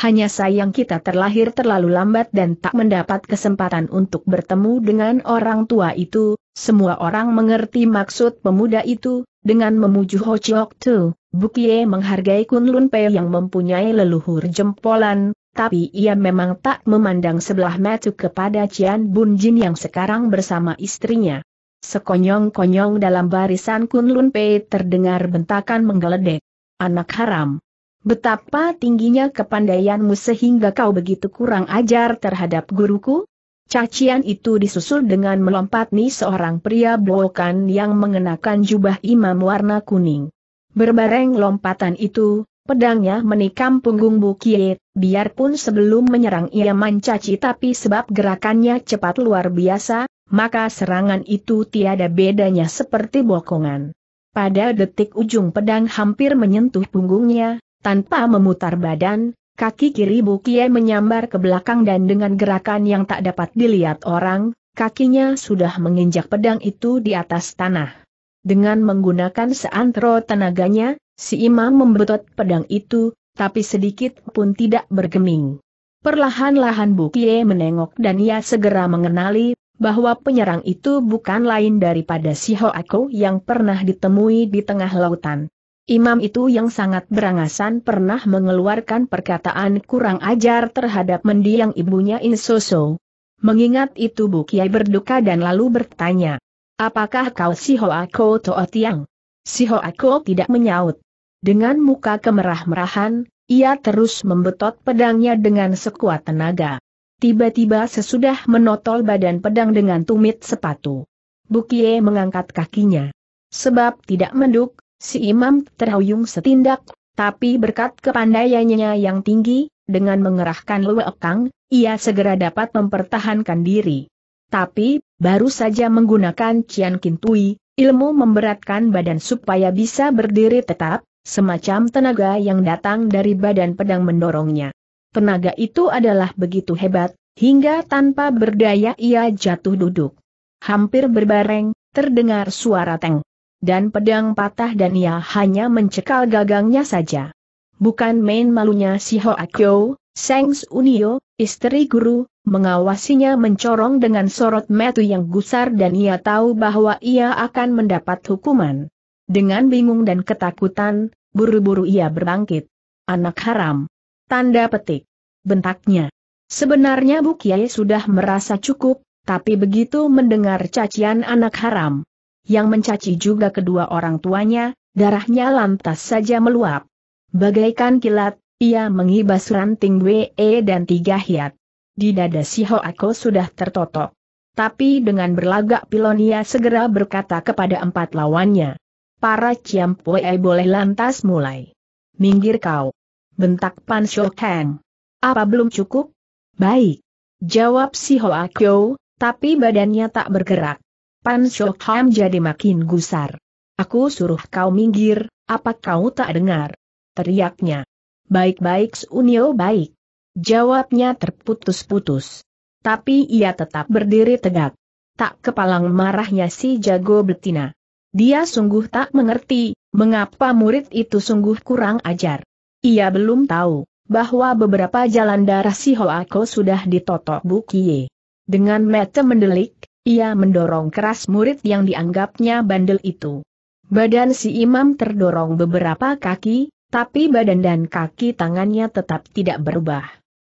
hanya sayang kita terlahir terlalu lambat dan tak mendapat kesempatan untuk bertemu dengan orang tua itu, semua orang mengerti maksud pemuda itu, dengan memuju Ho Chiok Tu, Bukie menghargai Kun Lun Pei yang mempunyai leluhur jempolan, tapi ia memang tak memandang sebelah mata kepada Cian Bun Jin yang sekarang bersama istrinya. Sekonyong-konyong dalam barisan Kun Lun Pei terdengar bentakan menggeledek. Anak haram. Betapa tingginya kepandaianmu sehingga kau begitu kurang ajar terhadap guruku? Cacian itu disusul dengan melompat nih seorang pria blokan yang mengenakan jubah imam warna kuning. Berbareng lompatan itu, pedangnya menikam punggung bukit. biarpun sebelum menyerang ia mancaci, tapi sebab gerakannya cepat luar biasa, maka serangan itu tiada bedanya seperti bokongan. Pada detik ujung pedang hampir menyentuh punggungnya, tanpa memutar badan, kaki kiri Bukie menyambar ke belakang dan dengan gerakan yang tak dapat dilihat orang, kakinya sudah menginjak pedang itu di atas tanah. Dengan menggunakan seantero tenaganya, si imam membetot pedang itu, tapi sedikit pun tidak bergeming. Perlahan-lahan Bukie menengok dan ia segera mengenali bahwa penyerang itu bukan lain daripada si Hoako yang pernah ditemui di tengah lautan. Imam itu yang sangat berangasan pernah mengeluarkan perkataan kurang ajar terhadap mendiang ibunya Insoso. Mengingat itu Bu Kiai berduka dan lalu bertanya, Apakah kau si Hoa Ko Toa Tiang? Si Hoa tidak menyaut. Dengan muka kemerah-merahan, ia terus membetot pedangnya dengan sekuat tenaga. Tiba-tiba sesudah menotol badan pedang dengan tumit sepatu. Bukie mengangkat kakinya. Sebab tidak menduk, Si imam terhuyung setindak, tapi berkat kepandaiannya yang tinggi, dengan mengerahkan luekang, ia segera dapat mempertahankan diri. Tapi, baru saja menggunakan Cian Kintui, ilmu memberatkan badan supaya bisa berdiri tetap, semacam tenaga yang datang dari badan pedang mendorongnya. Tenaga itu adalah begitu hebat, hingga tanpa berdaya ia jatuh duduk. Hampir berbareng, terdengar suara teng dan pedang patah dan ia hanya mencekal gagangnya saja. Bukan main malunya si Ho Akyo, Sengs Unio, istri guru, mengawasinya mencorong dengan sorot metu yang gusar dan ia tahu bahwa ia akan mendapat hukuman. Dengan bingung dan ketakutan, buru-buru ia berbangkit. Anak haram. Tanda petik. Bentaknya. Sebenarnya bukiai sudah merasa cukup, tapi begitu mendengar cacian anak haram, yang mencaci juga kedua orang tuanya, darahnya lantas saja meluap. Bagaikan kilat, ia mengibas ranting WE dan tiga hiat. Di dada si Hoako sudah tertotok. Tapi dengan berlagak pilonia segera berkata kepada empat lawannya. Para Ciampoe boleh lantas mulai. Minggir kau. Bentak Pan Shokang. Apa belum cukup? Baik. Jawab si Hoakyo, tapi badannya tak bergerak. Pan Shok jadi makin gusar. Aku suruh kau minggir, apa kau tak dengar? Teriaknya. Baik-baik Sunio baik. Jawabnya terputus-putus. Tapi ia tetap berdiri tegak. Tak kepalang marahnya si jago betina. Dia sungguh tak mengerti, mengapa murid itu sungguh kurang ajar. Ia belum tahu, bahwa beberapa jalan darah si Hoako sudah ditotok Bukie. Dengan mata mendelik, ia mendorong keras murid yang dianggapnya bandel itu. Badan si imam terdorong beberapa kaki, tapi badan dan kaki tangannya tetap tidak berubah.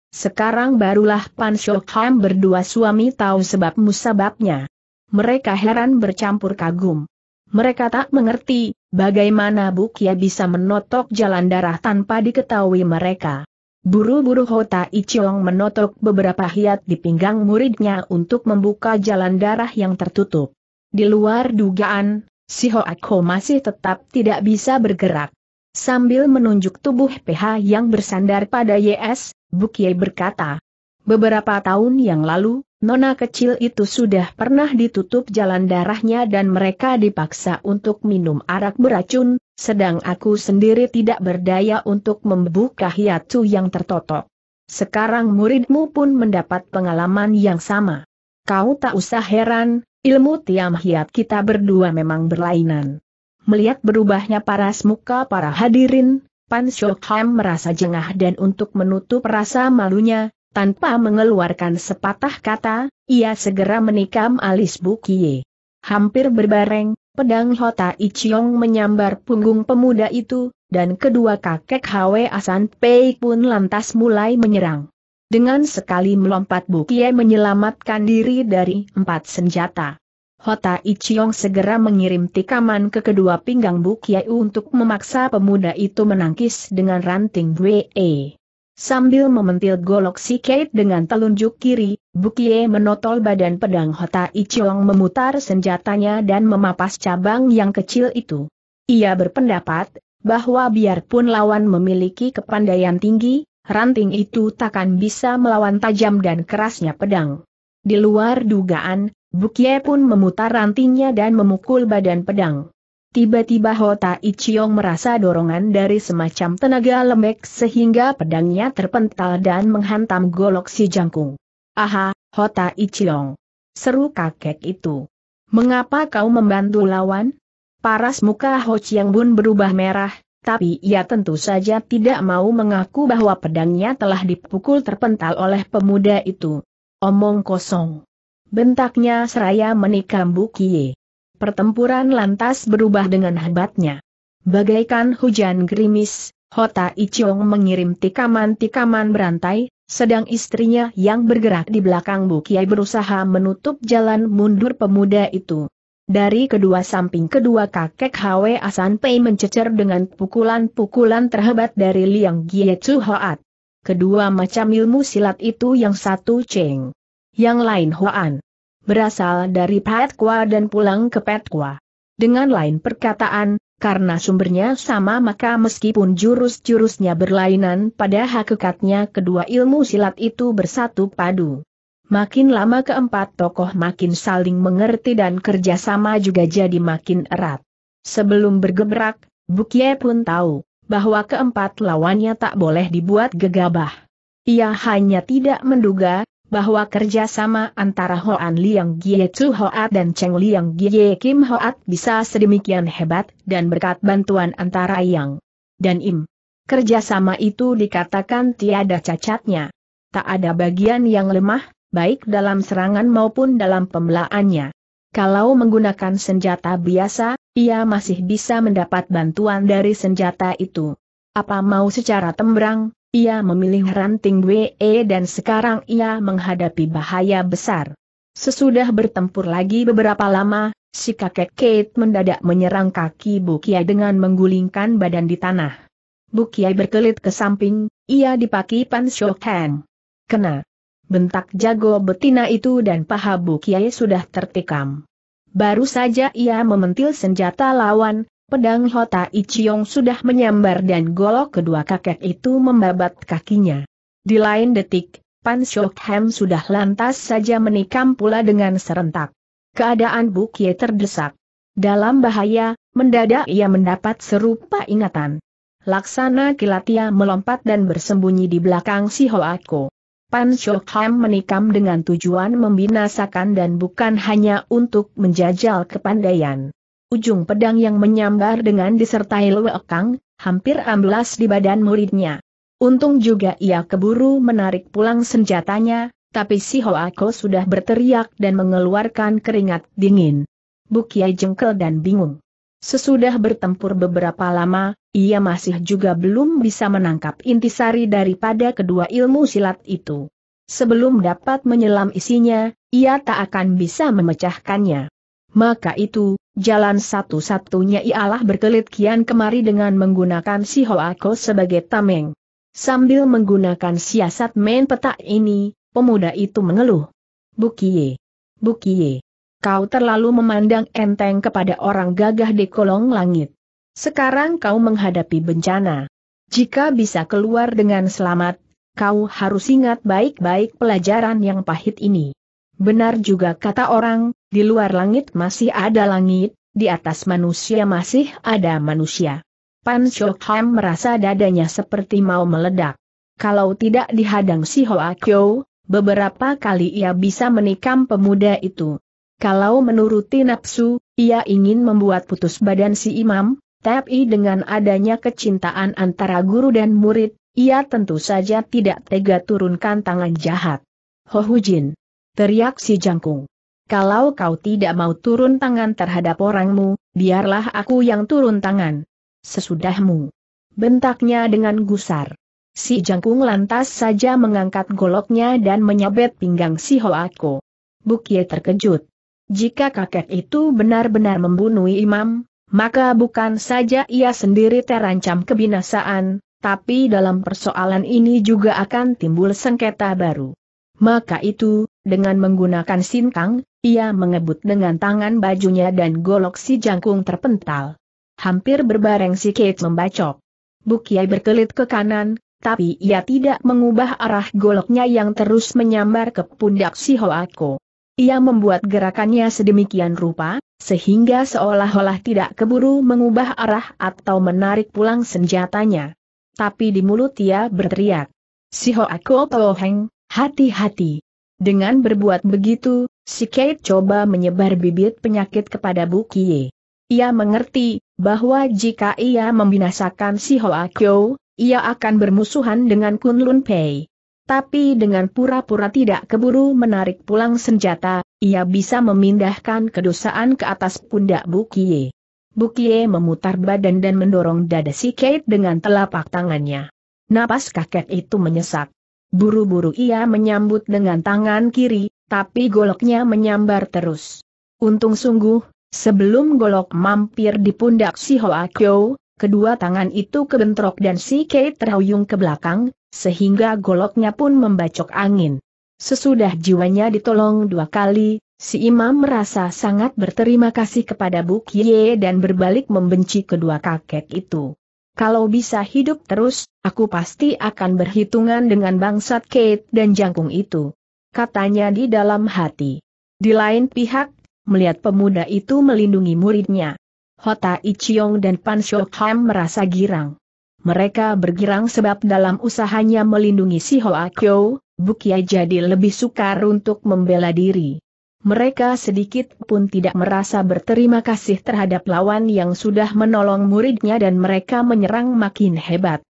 Sekarang barulah Pan Shokham berdua suami tahu sebab musababnya. Mereka heran bercampur kagum. Mereka tak mengerti, bagaimana Bukia bisa menotok jalan darah tanpa diketahui mereka. Buru-buru Hota Ichiong menotok beberapa hiat di pinggang muridnya untuk membuka jalan darah yang tertutup. Di luar dugaan, si Hoako masih tetap tidak bisa bergerak. Sambil menunjuk tubuh PH yang bersandar pada YS, Bukye berkata, Beberapa tahun yang lalu, nona kecil itu sudah pernah ditutup jalan darahnya dan mereka dipaksa untuk minum arak beracun, sedang aku sendiri tidak berdaya untuk membuka hiatu yang tertotok. Sekarang muridmu pun mendapat pengalaman yang sama. Kau tak usah heran, ilmu tiam hiat kita berdua memang berlainan. Melihat berubahnya paras muka para hadirin, Pan Shokham merasa jengah dan untuk menutup rasa malunya, tanpa mengeluarkan sepatah kata, ia segera menikam alis Bukie. Hampir berbareng, pedang Hota Ichiong menyambar punggung pemuda itu, dan kedua kakek Hwe Asan Pei pun lantas mulai menyerang. Dengan sekali melompat Bukie menyelamatkan diri dari empat senjata. Hota Ichiong segera mengirim tikaman ke kedua pinggang Bukie untuk memaksa pemuda itu menangkis dengan ranting Bwe. Sambil mementil golok si Kate dengan telunjuk kiri, Bukie menotol badan pedang Hota Ichong memutar senjatanya dan memapas cabang yang kecil itu. Ia berpendapat, bahwa biarpun lawan memiliki kepandaian tinggi, ranting itu takkan bisa melawan tajam dan kerasnya pedang. Di luar dugaan, Bukie pun memutar rantingnya dan memukul badan pedang. Tiba-tiba Hota Ichiong merasa dorongan dari semacam tenaga lembek sehingga pedangnya terpental dan menghantam golok si jangkung. Aha, Hota Ichiong. Seru kakek itu. Mengapa kau membantu lawan? Paras muka Ho Chiang Bun berubah merah, tapi ia tentu saja tidak mau mengaku bahwa pedangnya telah dipukul terpental oleh pemuda itu. Omong kosong. Bentaknya seraya menikam Kie. Pertempuran lantas berubah dengan hebatnya. Bagaikan hujan gerimis, Hota Ichong mengirim tikaman-tikaman berantai, sedang istrinya yang bergerak di belakang Bukiai berusaha menutup jalan mundur pemuda itu. Dari kedua samping kedua kakek Hwe Asan Pei mencecer dengan pukulan-pukulan terhebat dari Liang Gie Chu Hoat. Kedua macam ilmu silat itu yang satu Cheng, yang lain Hoan berasal dari Petkwa dan pulang ke Petkwa. Dengan lain perkataan, karena sumbernya sama maka meskipun jurus-jurusnya berlainan pada hakikatnya kedua ilmu silat itu bersatu padu. Makin lama keempat tokoh makin saling mengerti dan kerjasama juga jadi makin erat. Sebelum bergebrak, Bukye pun tahu bahwa keempat lawannya tak boleh dibuat gegabah. Ia hanya tidak menduga bahwa kerjasama antara Hoan Liang Gie Chu Hoat dan Cheng Liang Gie Kim Hoat bisa sedemikian hebat, dan berkat bantuan antara Yang dan Im. Kerjasama itu dikatakan tiada cacatnya. Tak ada bagian yang lemah, baik dalam serangan maupun dalam pembelaannya. Kalau menggunakan senjata biasa, ia masih bisa mendapat bantuan dari senjata itu. Apa mau secara tembrang, ia memilih ranting WE dan sekarang ia menghadapi bahaya besar. Sesudah bertempur lagi beberapa lama, si kakek Kate mendadak menyerang kaki Bukia dengan menggulingkan badan di tanah. Bukia berkelit ke samping, ia dipaki Pan Shokan. Kena. Bentak jago betina itu dan paha Bukia sudah tertikam. Baru saja ia mementil senjata lawan, Pedang Hota Ichiong sudah menyambar dan golok kedua kakek itu membabat kakinya. Di lain detik, Pan Shok Hem sudah lantas saja menikam pula dengan serentak. Keadaan Bukye terdesak. Dalam bahaya, mendadak ia mendapat serupa ingatan. Laksana kilatia melompat dan bersembunyi di belakang si Hoako. Pan Shok Hem menikam dengan tujuan membinasakan dan bukan hanya untuk menjajal kepandaian. Ujung pedang yang menyambar dengan disertai lewekang, hampir amblas di badan muridnya. Untung juga ia keburu menarik pulang senjatanya, tapi si Hoako sudah berteriak dan mengeluarkan keringat dingin. Bukiai jengkel dan bingung. Sesudah bertempur beberapa lama, ia masih juga belum bisa menangkap intisari daripada kedua ilmu silat itu. Sebelum dapat menyelam isinya, ia tak akan bisa memecahkannya. Maka itu, Jalan satu-satunya ialah berkelit kian kemari dengan menggunakan si Hoako sebagai tameng. Sambil menggunakan siasat main peta ini, pemuda itu mengeluh. Bukie. Bukie. Kau terlalu memandang enteng kepada orang gagah di kolong langit. Sekarang kau menghadapi bencana. Jika bisa keluar dengan selamat, kau harus ingat baik-baik pelajaran yang pahit ini. Benar juga kata orang, di luar langit masih ada langit, di atas manusia masih ada manusia. Pan Shokham merasa dadanya seperti mau meledak. Kalau tidak dihadang si Hoa Kyo, beberapa kali ia bisa menikam pemuda itu. Kalau menuruti nafsu, ia ingin membuat putus badan si imam, tapi dengan adanya kecintaan antara guru dan murid, ia tentu saja tidak tega turunkan tangan jahat. Hohujin! Teriak si jangkung. Kalau kau tidak mau turun tangan terhadap orangmu, biarlah aku yang turun tangan. Sesudahmu. Bentaknya dengan gusar. Si jangkung lantas saja mengangkat goloknya dan menyabet pinggang si Hoako. Bukie terkejut. Jika kakek itu benar-benar membunuh imam, maka bukan saja ia sendiri terancam kebinasaan, tapi dalam persoalan ini juga akan timbul sengketa baru. Maka itu, dengan menggunakan sintang, ia mengebut dengan tangan bajunya dan golok si jangkung terpental. Hampir berbareng si Kate membacok. Bukiai berkelit ke kanan, tapi ia tidak mengubah arah goloknya yang terus menyambar ke pundak si Hoako. Ia membuat gerakannya sedemikian rupa, sehingga seolah-olah tidak keburu mengubah arah atau menarik pulang senjatanya. Tapi di mulut ia berteriak. Si Hoako Toheng, hati-hati. Dengan berbuat begitu, si Kate coba menyebar bibit penyakit kepada Bu Kie. Ia mengerti, bahwa jika ia membinasakan si Hoa Kyo, ia akan bermusuhan dengan Kun Lun Pei. Tapi dengan pura-pura tidak keburu menarik pulang senjata, ia bisa memindahkan kedosaan ke atas pundak Bu Kie. Bu Kie memutar badan dan mendorong dada si Kate dengan telapak tangannya. Napas kakek itu menyesak. Buru-buru ia menyambut dengan tangan kiri, tapi goloknya menyambar terus. Untung sungguh, sebelum golok mampir di pundak si Hoa Kyo, kedua tangan itu kebentrok dan si Kei terhuyung ke belakang, sehingga goloknya pun membacok angin. Sesudah jiwanya ditolong dua kali, si imam merasa sangat berterima kasih kepada Buk Ye dan berbalik membenci kedua kakek itu. Kalau bisa hidup terus, aku pasti akan berhitungan dengan bangsat Kate dan jangkung itu. Katanya di dalam hati. Di lain pihak, melihat pemuda itu melindungi muridnya. Hota Ichiong dan Pan Shokham merasa girang. Mereka bergirang sebab dalam usahanya melindungi si Hoa Kyo, Bukia jadi lebih sukar untuk membela diri mereka sedikit pun tidak merasa berterima kasih terhadap lawan yang sudah menolong muridnya dan mereka menyerang makin hebat.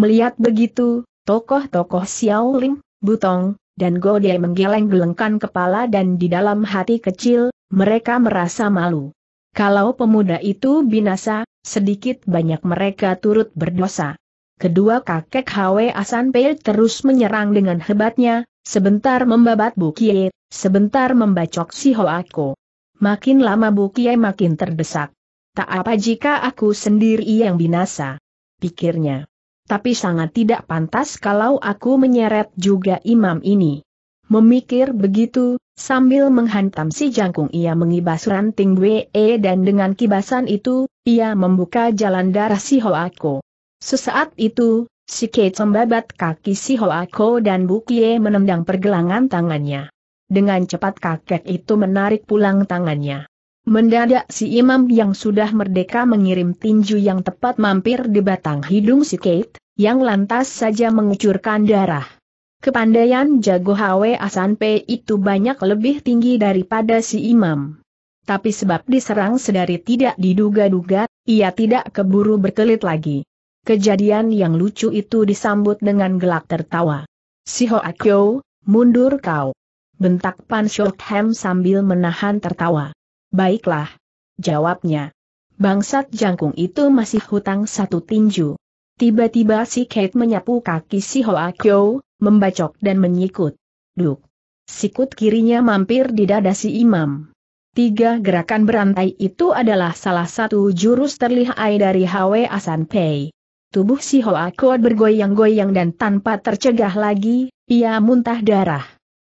Melihat begitu, tokoh-tokoh Xiao Xiaoling, Butong, dan Gode menggeleng-gelengkan kepala dan di dalam hati kecil, mereka merasa malu. Kalau pemuda itu binasa, sedikit banyak mereka turut berdosa. Kedua kakek Hwe Asan Pei terus menyerang dengan hebatnya, sebentar membabat Bukie, sebentar membacok si Hoako. Makin lama Bukie makin terdesak. Tak apa jika aku sendiri yang binasa. Pikirnya. Tapi sangat tidak pantas kalau aku menyeret juga imam ini. Memikir begitu, sambil menghantam si jangkung ia mengibas ranting WE dan dengan kibasan itu, ia membuka jalan darah si Hoako. Sesaat itu, si Kate membabat kaki si Hoako dan Bukie menendang pergelangan tangannya. Dengan cepat kakek itu menarik pulang tangannya. Mendadak si imam yang sudah merdeka mengirim tinju yang tepat mampir di batang hidung si Kate, yang lantas saja mengucurkan darah. Kepandaian jago Asan Asanpe itu banyak lebih tinggi daripada si imam. Tapi sebab diserang sedari tidak diduga-duga, ia tidak keburu berkelit lagi. Kejadian yang lucu itu disambut dengan gelak tertawa. Si Akyo, mundur kau. Bentak Pan Hem sambil menahan tertawa. Baiklah. Jawabnya. Bangsat jangkung itu masih hutang satu tinju. Tiba-tiba si Kate menyapu kaki si Akyo, membacok dan menyikut. Duk. Sikut kirinya mampir di dada si imam. Tiga gerakan berantai itu adalah salah satu jurus terlihai dari Hwe Asan Pei. Tubuh si Hoa Kod bergoyang-goyang dan tanpa tercegah lagi, ia muntah darah.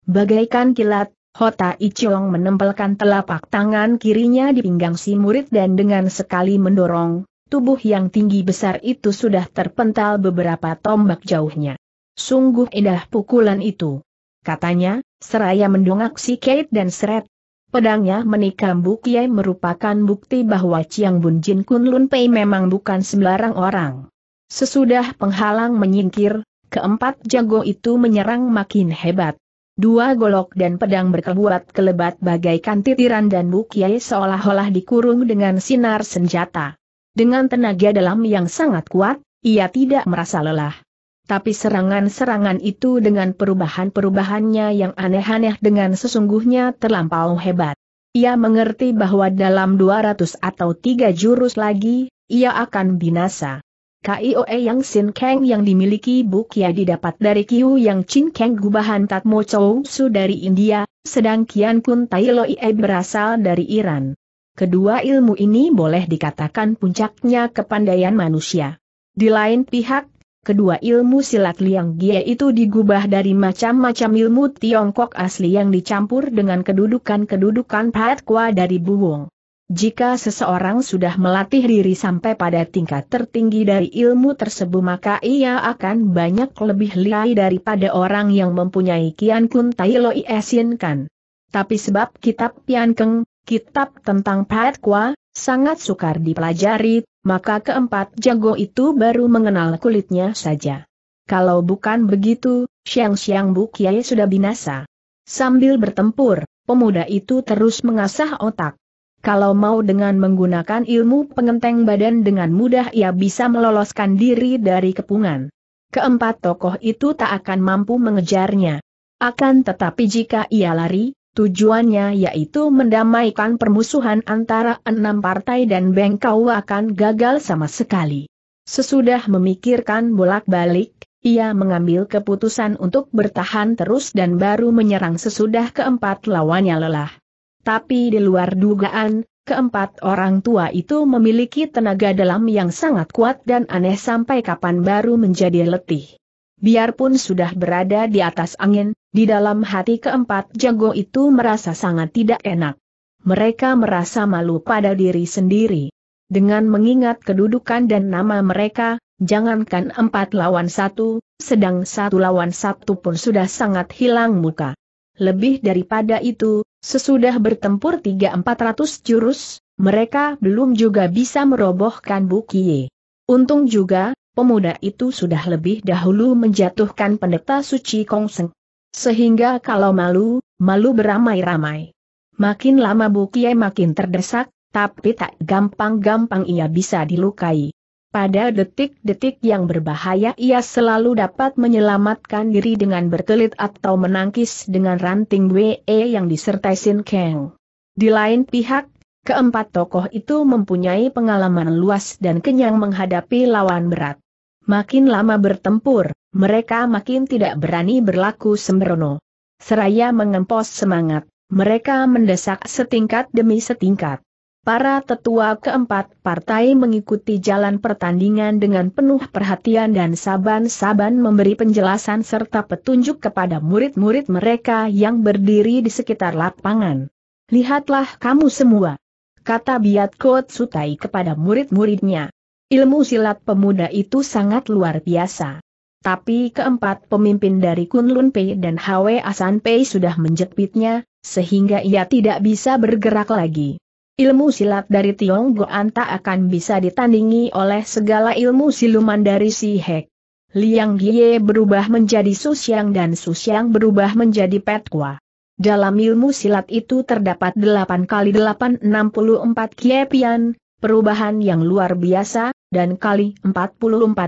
Bagaikan kilat, Hota Ichong menempelkan telapak tangan kirinya di pinggang si murid dan dengan sekali mendorong, tubuh yang tinggi besar itu sudah terpental beberapa tombak jauhnya. Sungguh indah pukulan itu. Katanya, seraya mendongak si Kate dan seret. Pedangnya menikam Bukiai merupakan bukti bahwa Chiang Bun Jin Kun Lun Pei memang bukan sembarang orang. Sesudah penghalang menyingkir, keempat jago itu menyerang makin hebat. Dua golok dan pedang berkebuat kelebat bagaikan titiran dan bukiai seolah-olah dikurung dengan sinar senjata. Dengan tenaga dalam yang sangat kuat, ia tidak merasa lelah. Tapi serangan-serangan itu dengan perubahan-perubahannya yang aneh-aneh dengan sesungguhnya terlampau hebat. Ia mengerti bahwa dalam 200 atau 3 jurus lagi, ia akan binasa. KIOE yang Sin Kang yang dimiliki Bukia didapat dari Kiu yang Chin Kang gubahan Tatmo Chow Su dari India, sedang Kian Kun Tai Ie berasal dari Iran. Kedua ilmu ini boleh dikatakan puncaknya kepandaian manusia. Di lain pihak, kedua ilmu silat Liang Gie itu digubah dari macam-macam ilmu Tiongkok asli yang dicampur dengan kedudukan-kedudukan Pat Kwa dari Buwong. Jika seseorang sudah melatih diri sampai pada tingkat tertinggi dari ilmu tersebut maka ia akan banyak lebih liai daripada orang yang mempunyai Kian Kun Tai Loi Esin Kan. Tapi sebab kitab Pian Keng, kitab tentang Pat Kwa, sangat sukar dipelajari, maka keempat jago itu baru mengenal kulitnya saja. Kalau bukan begitu, siang-siang Bu Kiai sudah binasa. Sambil bertempur, pemuda itu terus mengasah otak. Kalau mau dengan menggunakan ilmu pengenteng badan dengan mudah ia bisa meloloskan diri dari kepungan. Keempat tokoh itu tak akan mampu mengejarnya. Akan tetapi jika ia lari, tujuannya yaitu mendamaikan permusuhan antara enam partai dan Bengkau akan gagal sama sekali. Sesudah memikirkan bolak-balik, ia mengambil keputusan untuk bertahan terus dan baru menyerang sesudah keempat lawannya lelah. Tapi di luar dugaan, keempat orang tua itu memiliki tenaga dalam yang sangat kuat dan aneh sampai kapan baru menjadi letih. Biarpun sudah berada di atas angin, di dalam hati keempat jago itu merasa sangat tidak enak. Mereka merasa malu pada diri sendiri. Dengan mengingat kedudukan dan nama mereka, jangankan empat lawan satu, sedang satu lawan satu pun sudah sangat hilang muka. Lebih daripada itu, sesudah bertempur tiga empat ratus jurus, mereka belum juga bisa merobohkan Bukie. Untung juga, pemuda itu sudah lebih dahulu menjatuhkan pendeta suci Kongseng. Sehingga kalau malu, malu beramai-ramai. Makin lama Bukie makin terdesak, tapi tak gampang-gampang ia bisa dilukai. Pada detik-detik yang berbahaya ia selalu dapat menyelamatkan diri dengan berkelit atau menangkis dengan ranting WE yang disertai Sin Kang. Di lain pihak, keempat tokoh itu mempunyai pengalaman luas dan kenyang menghadapi lawan berat. Makin lama bertempur, mereka makin tidak berani berlaku sembrono. Seraya mengempos semangat, mereka mendesak setingkat demi setingkat. Para tetua keempat partai mengikuti jalan pertandingan dengan penuh perhatian dan saban-saban memberi penjelasan serta petunjuk kepada murid-murid mereka yang berdiri di sekitar lapangan. Lihatlah kamu semua, kata Biat Kot Sutai kepada murid-muridnya. Ilmu silat pemuda itu sangat luar biasa. Tapi keempat pemimpin dari Kunlun Pei dan Hwe Asan Pei sudah menjepitnya, sehingga ia tidak bisa bergerak lagi. Ilmu silat dari Tionggoan tak akan bisa ditandingi oleh segala ilmu siluman dari si Hek. Liang Gie berubah menjadi Susiang dan Susiang berubah menjadi Petkwa. Dalam ilmu silat itu terdapat 8 kali 864 kiepian, perubahan yang luar biasa, dan kali 44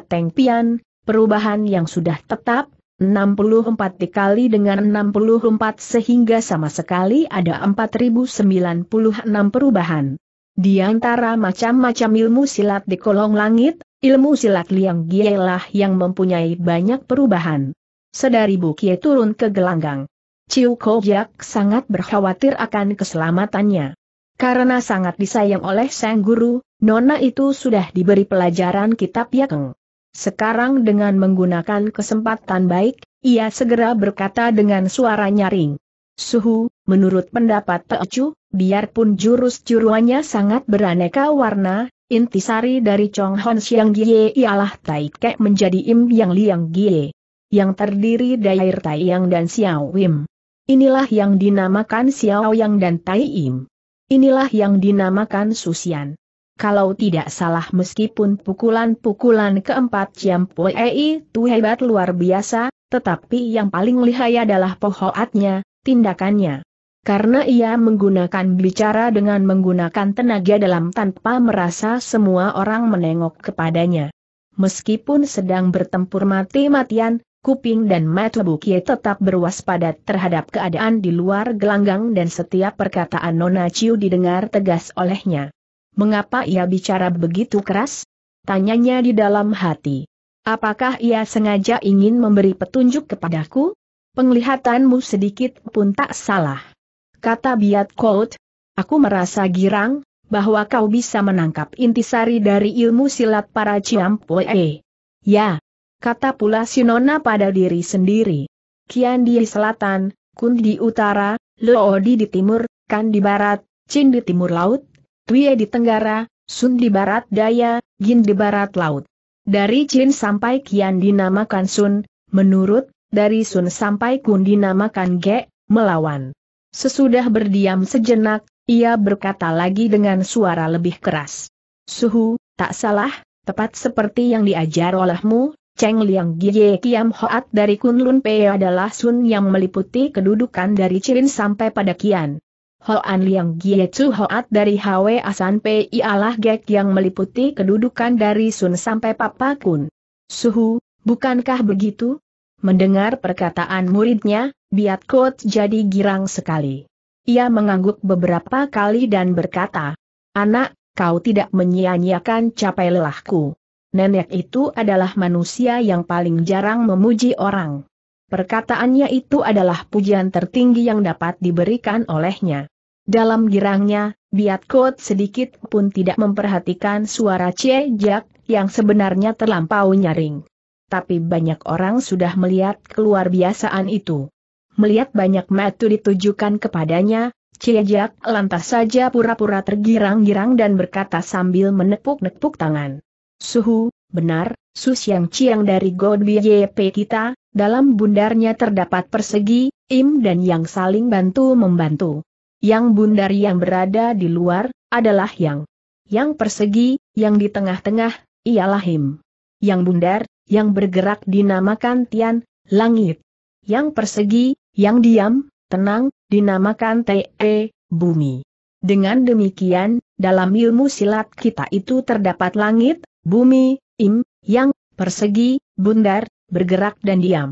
tengpian, perubahan yang sudah tetap, 64 dikali dengan 64 sehingga sama sekali ada 4096 perubahan. Di antara macam-macam ilmu silat di kolong langit, ilmu silat Liang Gielah yang mempunyai banyak perubahan. Sedari Bukie turun ke gelanggang. Ciu Kojak sangat berkhawatir akan keselamatannya. Karena sangat disayang oleh sang guru, Nona itu sudah diberi pelajaran kitab Yakeng. Sekarang dengan menggunakan kesempatan baik, ia segera berkata dengan suara nyaring. Suhu, menurut pendapat Teocu, biarpun jurus-juruannya sangat beraneka warna, intisari dari Chong Hon Xiang Gie ialah Tai Kek menjadi Im Yang Liang Gie. Yang terdiri dari air Tai Yang dan Xiao Im. Inilah yang dinamakan Xiao Yang dan Tai Im. Inilah yang dinamakan Susian. Kalau tidak salah meskipun pukulan-pukulan keempat Ciam Ei itu hebat luar biasa, tetapi yang paling lihai adalah pohoatnya, tindakannya. Karena ia menggunakan bicara dengan menggunakan tenaga dalam tanpa merasa semua orang menengok kepadanya. Meskipun sedang bertempur mati-matian, kuping dan mata Bukie tetap berwaspada terhadap keadaan di luar gelanggang dan setiap perkataan Nona Ciu didengar tegas olehnya. Mengapa ia bicara begitu keras? Tanyanya di dalam hati. Apakah ia sengaja ingin memberi petunjuk kepadaku? Penglihatanmu sedikit pun tak salah. Kata Biat Kout, aku merasa girang, bahwa kau bisa menangkap intisari dari ilmu silat para Ciampoe. Ya, kata pula Sinona pada diri sendiri. Kian di selatan, Kun di utara, Loodi di timur, Kan di barat, Cin di timur laut, Twie di tenggara, Sun di barat daya, Gin di barat laut. Dari Chin sampai Kian dinamakan Sun, menurut, dari Sun sampai Kun dinamakan Ge, melawan. Sesudah berdiam sejenak, ia berkata lagi dengan suara lebih keras. Suhu, tak salah, tepat seperti yang diajar olehmu, Cheng Liang Gie Kiam Hoat dari Kunlun Pei adalah Sun yang meliputi kedudukan dari Chin sampai pada Kian. Hoan Liang Gie Chu Hoat dari Hwe Asan pei ialah gek yang meliputi kedudukan dari Sun sampai papa kun. Suhu, bukankah begitu? Mendengar perkataan muridnya, Biat Kot jadi girang sekali. Ia mengangguk beberapa kali dan berkata, Anak, kau tidak menyia-nyiakan capai lelahku. Nenek itu adalah manusia yang paling jarang memuji orang. Perkataannya itu adalah pujian tertinggi yang dapat diberikan olehnya. Dalam girangnya, Biat Kot sedikit pun tidak memperhatikan suara Cie Jack yang sebenarnya terlampau nyaring. Tapi banyak orang sudah melihat keluar biasaan itu. Melihat banyak metu ditujukan kepadanya, Cie Jack lantas saja pura-pura tergirang-girang dan berkata sambil menepuk-nepuk tangan. Suhu, benar, Sus Yang Ciang dari God BYP kita, dalam bundarnya terdapat persegi, im dan yang saling bantu-membantu yang bundar yang berada di luar, adalah yang yang persegi, yang di tengah-tengah, ialah him. Yang bundar, yang bergerak dinamakan tian, langit. Yang persegi, yang diam, tenang, dinamakan te, bumi. Dengan demikian, dalam ilmu silat kita itu terdapat langit, bumi, im, yang, persegi, bundar, bergerak dan diam.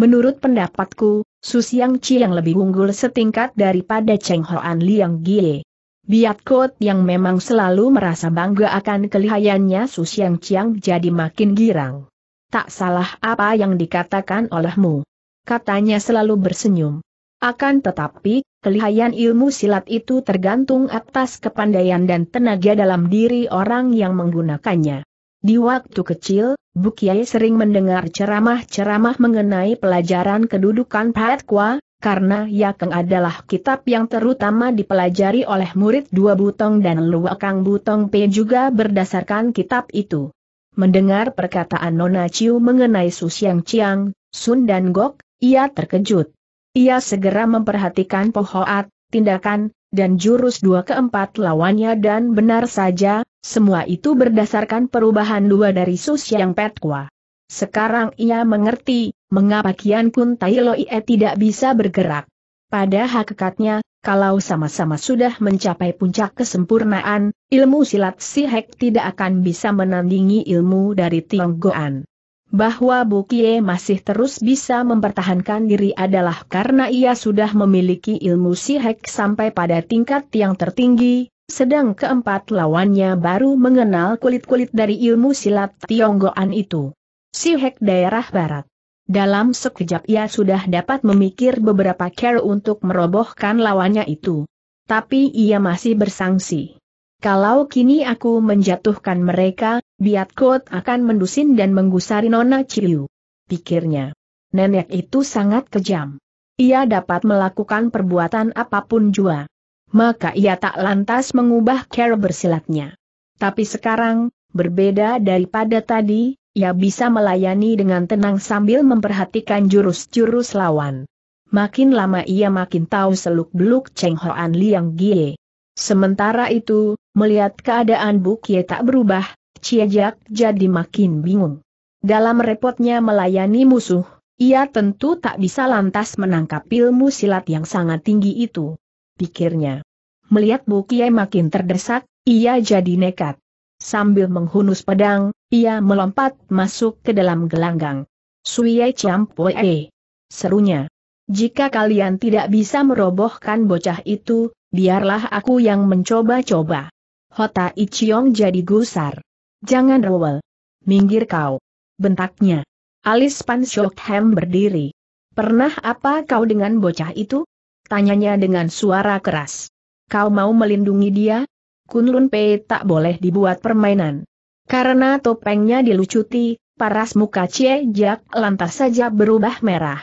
Menurut pendapatku, Su Siang Chi yang lebih unggul setingkat daripada Cheng Hoan Liang Gie. Biat Kot yang memang selalu merasa bangga akan kelihayannya Su Siang Chiang jadi makin girang. Tak salah apa yang dikatakan olehmu. Katanya selalu bersenyum. Akan tetapi, kelihayan ilmu silat itu tergantung atas kepandaian dan tenaga dalam diri orang yang menggunakannya. Di waktu kecil, Bukiai sering mendengar ceramah-ceramah mengenai pelajaran kedudukan Patkwa, karena Yakeng adalah kitab yang terutama dipelajari oleh murid Dua Butong dan Luakang Butong P juga berdasarkan kitab itu. Mendengar perkataan Nona Ciu mengenai Susiang Chiang, Sun dan Gok, ia terkejut. Ia segera memperhatikan Pohoat, tindakan, dan jurus dua keempat lawannya dan benar saja, semua itu berdasarkan perubahan dua dari yang Petkwa. Sekarang ia mengerti, mengapa Kian Kun Tai Loie tidak bisa bergerak. Pada hakikatnya, kalau sama-sama sudah mencapai puncak kesempurnaan, ilmu silat si Hek tidak akan bisa menandingi ilmu dari Goan. Bahwa Bukie masih terus bisa mempertahankan diri adalah karena ia sudah memiliki ilmu si Hek sampai pada tingkat yang tertinggi, sedang keempat lawannya baru mengenal kulit-kulit dari ilmu silat Tionggoan itu. Sihek daerah barat. Dalam sekejap ia sudah dapat memikir beberapa cara untuk merobohkan lawannya itu. Tapi ia masih bersangsi. Kalau kini aku menjatuhkan mereka, Biat Kot akan mendusin dan menggusari Nona Ciliu. Pikirnya. Nenek itu sangat kejam. Ia dapat melakukan perbuatan apapun jua maka ia tak lantas mengubah cara bersilatnya. Tapi sekarang, berbeda daripada tadi, ia bisa melayani dengan tenang sambil memperhatikan jurus-jurus lawan. Makin lama ia makin tahu seluk-beluk Cheng Hoan Liang Gie. Sementara itu, melihat keadaan Bu Kie tak berubah, Jack jadi makin bingung. Dalam repotnya melayani musuh, ia tentu tak bisa lantas menangkap ilmu silat yang sangat tinggi itu pikirnya. Melihat Bu Kiai makin terdesak, ia jadi nekat. Sambil menghunus pedang, ia melompat masuk ke dalam gelanggang. Suye Champoe. Serunya. Jika kalian tidak bisa merobohkan bocah itu, biarlah aku yang mencoba-coba. Hota Ichiong jadi gusar. Jangan rewel. Minggir kau. Bentaknya. Alis Pan Shok berdiri. Pernah apa kau dengan bocah itu? Tanyanya dengan suara keras. Kau mau melindungi dia? Kunlun Pei tak boleh dibuat permainan. Karena topengnya dilucuti, paras muka Cie Jak lantas saja berubah merah.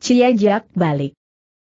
Cie Jak balik.